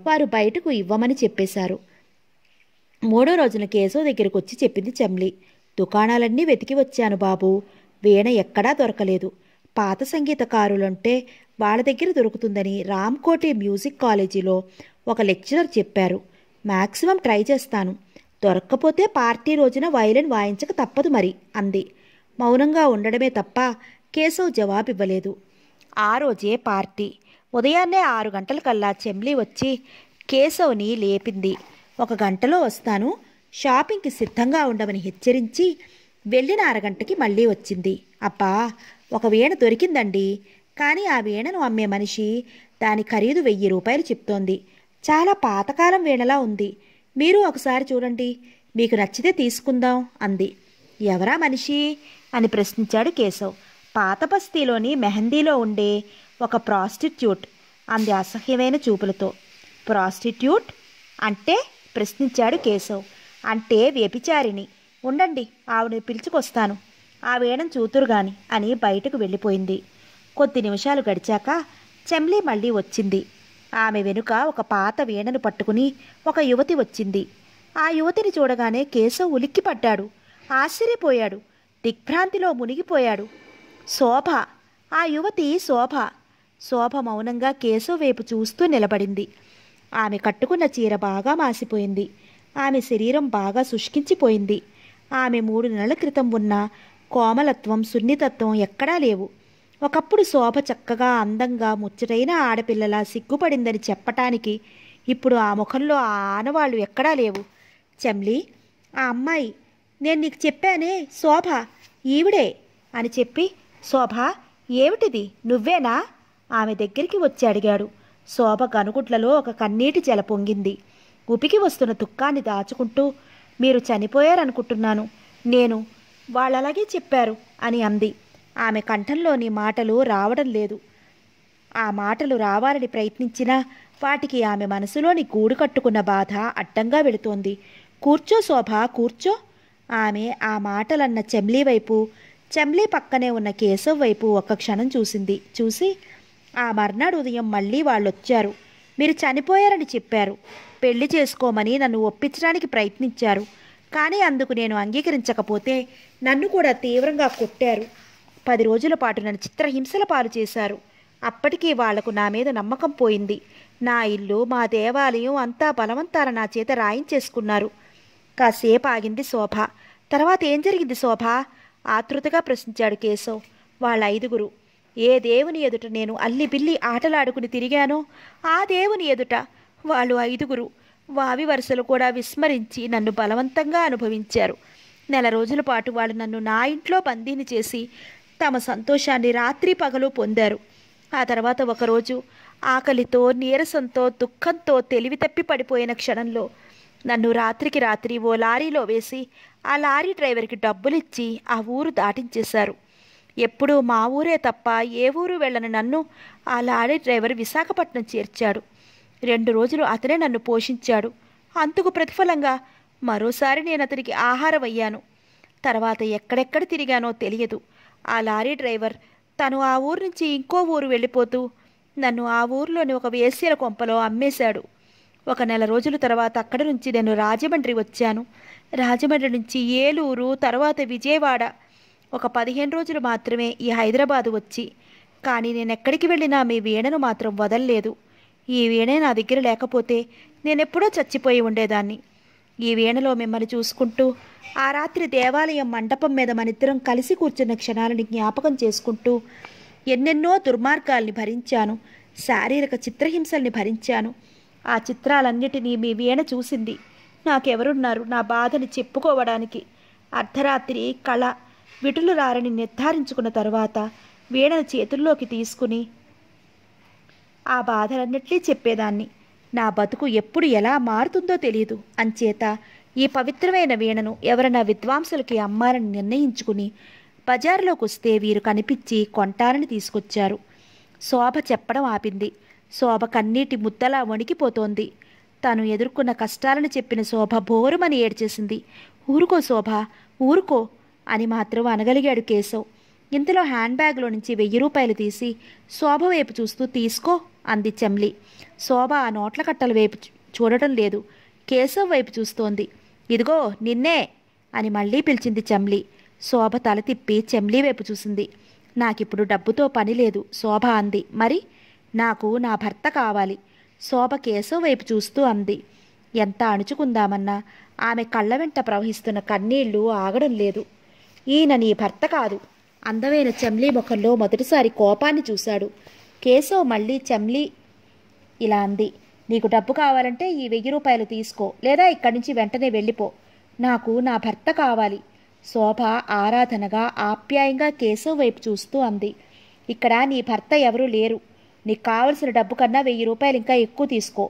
వారు బయటకు ఇవ్వమని చెప్పేశారు మూడో రోజున కేశవ దగ్గరకు వచ్చి చెప్పింది చెమ్లి దుకాణాలన్నీ వెతికి వచ్చాను బాబు వీణ ఎక్కడా దొరకలేదు పాత సంగీతకారులంటే వాళ్ళ దగ్గర దొరుకుతుందని రామ్కోటి మ్యూజిక్ కాలేజీలో ఒక లెక్చరర్ చెప్పారు మ్యాక్సిమం ట్రై చేస్తాను దొరక్కపోతే పార్టీ రోజున వైలిన్ వాయించక తప్పదు మరి అంది మౌనంగా ఉండడమే తప్ప కేశవ్ జవాబివ్వలేదు ఆ రోజే పార్టీ ఉదయాన్నే ఆరు గంటలకల్లా చెమ్లి వచ్చి కేశవ్ని లేపింది ఒక గంటలో వస్తాను షాపింగ్కి సిద్ధంగా ఉండమని హెచ్చరించి వెళ్ళిన అరగంటకి మళ్ళీ వచ్చింది అబ్బా ఒక వీణ దొరికిందండి కానీ ఆ వీణను అమ్మే మనిషి దాని ఖరీదు వెయ్యి రూపాయలు చెప్తోంది చాలా పాతకాలం వీణలా ఉంది మీరు ఒకసారి చూడండి మీకు నచ్చితే తీసుకుందాం అంది ఎవరా మనిషి అని ప్రశ్నించాడు కేశవ్ పాత బస్తీలోని మెహందీలో ఉండే ఒక ప్రాస్టిట్యూట్ అంది అసహ్యమైన చూపులతో ప్రాస్టిట్యూట్ అంటే ప్రశ్నించాడు కేశవ్ అంటే వ్యభిచారిణి ఉండండి ఆవిడ పిలుచుకొస్తాను ఆవేడం చూతురు గాని అని బయటకు వెళ్ళిపోయింది కొద్ది నిమిషాలు గడిచాక చెమ్లి మళ్ళీ వచ్చింది ఆమె వెనుక ఒక పాత వీణను పట్టుకుని ఒక యువతి వచ్చింది ఆ యువతిని చూడగానే కేశవ్ ఉలిక్కిపడ్డాడు ఆశ్చర్యపోయాడు దిగ్భ్రాంతిలో మునిగిపోయాడు శోభ ఆ యువతి శోభ శోభ మౌనంగా కేశవ్ వైపు చూస్తూ నిలబడింది ఆమె కట్టుకున్న చీర బాగా మాసిపోయింది ఆమె శరీరం బాగా శుష్కించిపోయింది ఆమె మూడు నెలల క్రితం ఉన్న కోమలత్వం సున్నితత్వం ఎక్కడా లేవు ఒకప్పుడు శోభ చక్కగా అందంగా ముచ్చటైన ఆడపిల్లలా సిగ్గుపడిందని చెప్పటానికి ఇప్పుడు ఆ ముఖంలో ఆ ఆనవాళ్ళు ఎక్కడా లేవు చెమ్లి ఆ అమ్మాయి నేను నీకు చెప్పానే శోభ ఈవిడే అని చెప్పి శోభ ఏమిటిది నువ్వేనా ఆమె దగ్గరికి వచ్చి అడిగాడు శోభ గనుగుడ్లలో ఒక కన్నీటి జల పొంగింది ఉపికి వస్తున్న దుఃఖాన్ని దాచుకుంటూ మీరు చనిపోయారనుకుంటున్నాను నేను వాళ్ళలాగే చెప్పారు అని అంది ఆమె కంఠంలోని మాటలు రావడం లేదు ఆ మాటలు రావాలని ప్రయత్నించినా వాటికి ఆమె మనసులోని గూడు కట్టుకున్న బాధ అడ్డంగా వెళుతోంది కూర్చో శోభ కూర్చో ఆమె ఆ మాటలన్న చెమ్లీ వైపు చెమ్లీ పక్కనే ఉన్న కేశవ్ వైపు ఒక్క క్షణం చూసింది చూసి ఆ మర్నాడు ఉదయం మళ్ళీ వాళ్ళొచ్చారు మీరు చనిపోయారని చెప్పారు పెళ్లి చేసుకోమని నన్ను ఒప్పించడానికి ప్రయత్నించారు కానీ అందుకు నేను అంగీకరించకపోతే నన్ను కూడా తీవ్రంగా కొట్టారు పది రోజుల పాటు నన్ను చిత్రహింసల పాలు చేశారు అప్పటికీ వాళ్లకు నా మీద నమ్మకం పోయింది నా ఇల్లు మా దేవాలయం అంతా బలవంతాన నా చేత రాయించేసుకున్నారు కాసేపు ఆగింది శోభ తర్వాత ఏం జరిగింది శోభ ఆతృతగా ప్రశ్నించాడు కేశవ్ వాళ్ళ ఐదుగురు ఏ దేవుని ఎదుట నేను అల్లి బిల్లి ఆటలాడుకుని తిరిగానో ఆ దేవుని ఎదుట వాళ్ళు ఐదుగురు వావి వరుసలు కూడా విస్మరించి నన్ను బలవంతంగా అనుభవించారు నెల రోజుల పాటు వాళ్ళు నన్ను నా ఇంట్లో బందీని చేసి తమ సంతోషాన్ని రాత్రి పగలు పొందారు ఆ తర్వాత ఒకరోజు ఆకలితో నీరసంతో దుఃఖంతో తెలివి తప్పి పడిపోయిన క్షణంలో నన్ను రాత్రికి రాత్రి ఓ లారీలో వేసి ఆ లారీ డ్రైవర్కి డబ్బులిచ్చి ఆ ఊరు దాటించేశారు ఎప్పుడూ మా ఊరే తప్ప ఏ ఊరు వెళ్ళని నన్ను ఆ లారీ డ్రైవర్ విశాఖపట్నం చేర్చాడు రెండు రోజులు అతనే నన్ను పోషించాడు అందుకు ప్రతిఫలంగా మరోసారి నేను అతనికి ఆహారం అయ్యాను తర్వాత ఎక్కడెక్కడ తిరిగానో తెలియదు ఆ లారీ డ్రైవర్ తను ఆ ఊరు నుంచి ఇంకో ఊరు వెళ్ళిపోతూ నన్ను ఆ ఊరిలోని ఒక వేసేల కొంపలో అమ్మేశాడు ఒక నెల రోజుల తర్వాత అక్కడి నుంచి నేను రాజమండ్రి వచ్చాను రాజమండ్రి నుంచి ఏలూరు తర్వాత విజయవాడ ఒక పదిహేను రోజులు మాత్రమే ఈ హైదరాబాదు వచ్చి కానీ నేను ఎక్కడికి వెళ్ళినా మీ వీణను మాత్రం వదల్లేదు ఈ వీణే నా దగ్గర లేకపోతే నేనెప్పుడో చచ్చిపోయి ఉండేదాన్ని ఈ వీణలో మిమ్మల్ని చూసుకుంటూ ఆ రాత్రి దేవాలయం మండపం మీద మనిద్దరం కలిసి కూర్చున్న క్షణాలని జ్ఞాపకం చేసుకుంటూ ఎన్నెన్నో దుర్మార్గాల్ని భరించాను శారీరక చిత్రహింసల్ని భరించాను ఆ చిత్రాలన్నిటినీ మీ వీణ చూసింది నాకెవరున్నారు నా బాధని చెప్పుకోవడానికి అర్ధరాత్రి కళ విటులు రారని నిర్ధారించుకున్న తరువాత వీణను చేతుల్లోకి తీసుకుని ఆ బాధలన్నిటినీ చెప్పేదాన్ని నా బతుకు ఎప్పుడు ఎలా మారుతుందో తెలియదు అంచేత ఈ పవిత్రమైన వీణను ఎవరైనా విద్వాంసులకి అమ్మాలని నిర్ణయించుకుని బజారులోకి వస్తే వీరు కనిపించి కొంటారని తీసుకొచ్చారు శోభ చెప్పడం ఆపింది శోభ కన్నీటి ముద్దలా వణికిపోతోంది తను ఎదుర్కొన్న కష్టాలను చెప్పిన శోభ బోరుమని ఏడ్చేసింది ఊరుకో శోభ ఊరుకో అని మాత్రం అనగలిగాడు కేశవ్ ఇంతలో హ్యాండ్ బ్యాగ్లో నుంచి వెయ్యి రూపాయలు తీసి శోభ వైపు చూస్తూ తీసుకో అంది చెమ్లి శోభ ఆ నోట్ల కట్టల వైపు చూడటం లేదు కేశవ్ వైపు చూస్తోంది ఇదిగో నిన్నే అని మళ్ళీ పిలిచింది చెమ్లి శోభ తల తిప్పి చెమ్లి వైపు చూసింది నాకిప్పుడు డబ్బుతో పని లేదు శోభ అంది మరి నాకు నా భర్త కావాలి శోభ కేశవ్ వైపు చూస్తూ అంది ఎంత అణుచుకుందామన్నా ఆమె కళ్ళ వెంట ప్రవహిస్తున్న కన్నీళ్లు ఆగడం లేదు ఈయన నీ భర్త కాదు అందమైన చెమ్లీ ముఖంలో మొదటిసారి కోపాన్ని చూశాడు కేశవ్ మళ్ళీ చెమ్లీ ఇలా అంది నీకు డబ్బు కావాలంటే ఈ వెయ్యి రూపాయలు తీసుకో లేదా ఇక్కడి నుంచి వెంటనే వెళ్ళిపో నాకు నా భర్త కావాలి శోభ ఆరాధనగా ఆప్యాయంగా కేశవ్ వైపు చూస్తూ అంది ఇక్కడ నీ భర్త ఎవరూ లేరు నీకు కావలసిన డబ్బు కన్నా వెయ్యి రూపాయలు ఇంకా ఎక్కువ తీసుకో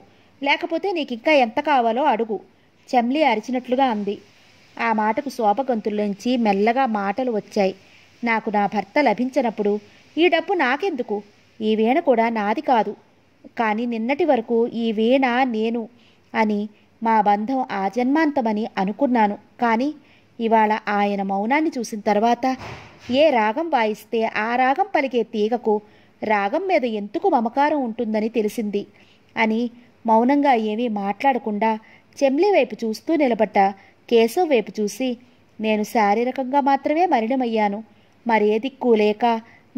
లేకపోతే నీకు ఇంకా ఎంత కావాలో అడుగు చెమ్లి అరిచినట్లుగా అంది ఆ మాటకు శోభగంతుల్లోంచి మెల్లగా మాటలు వచ్చాయి నాకు నా భర్త లభించినప్పుడు ఈ డబ్బు నాకెందుకు ఈ వీణ కూడా నాది కాదు కానీ నిన్నటి వరకు ఈ వీణ నేను అని మా బంధం ఆజన్మాంతమని అనుకున్నాను కానీ ఇవాళ ఆయన మౌనాన్ని చూసిన తర్వాత ఏ రాగం వాయిస్తే ఆ రాగం పలికే తీగకు రాగం మీద ఎందుకు మమకారం ఉంటుందని తెలిసింది అని మౌనంగా ఏమీ మాట్లాడకుండా చెమ్లి వైపు చూస్తూ నిలబడ్డ కేశవ్ వైపు చూసి నేను శారీరకంగా మాత్రమే మరణమయ్యాను మరేది కూలేక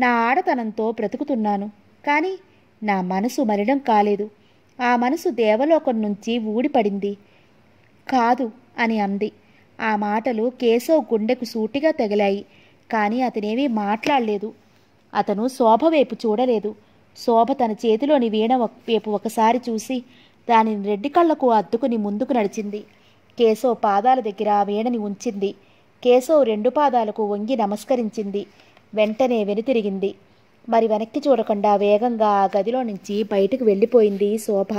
నా ఆడతనంతో బ్రతుకుతున్నాను కానీ నా మనసు మరణం కాలేదు ఆ మనసు దేవలోకం నుంచి ఊడిపడింది కాదు అని అంది ఆ మాటలు కేశవ్ గుండెకు సూటిగా తగిలాయి కానీ అతనేమీ మాట్లాడలేదు అతను శోభ వైపు చూడలేదు శోభ తన చేతిలోని వీణ వైపు ఒకసారి చూసి దానిని రెడ్డి కళ్ళకు అద్దుకుని ముందుకు నడిచింది కేశవ్ పాదాల దగ్గర వీణని ఉంచింది కేశవ్ రెండు పాదాలకు వంగి నమస్కరించింది వెంటనే వెనుతిరిగింది మరి వెనక్కి చూడకుండా వేగంగా ఆ గదిలో నుంచి బయటకు వెళ్ళిపోయింది శోభ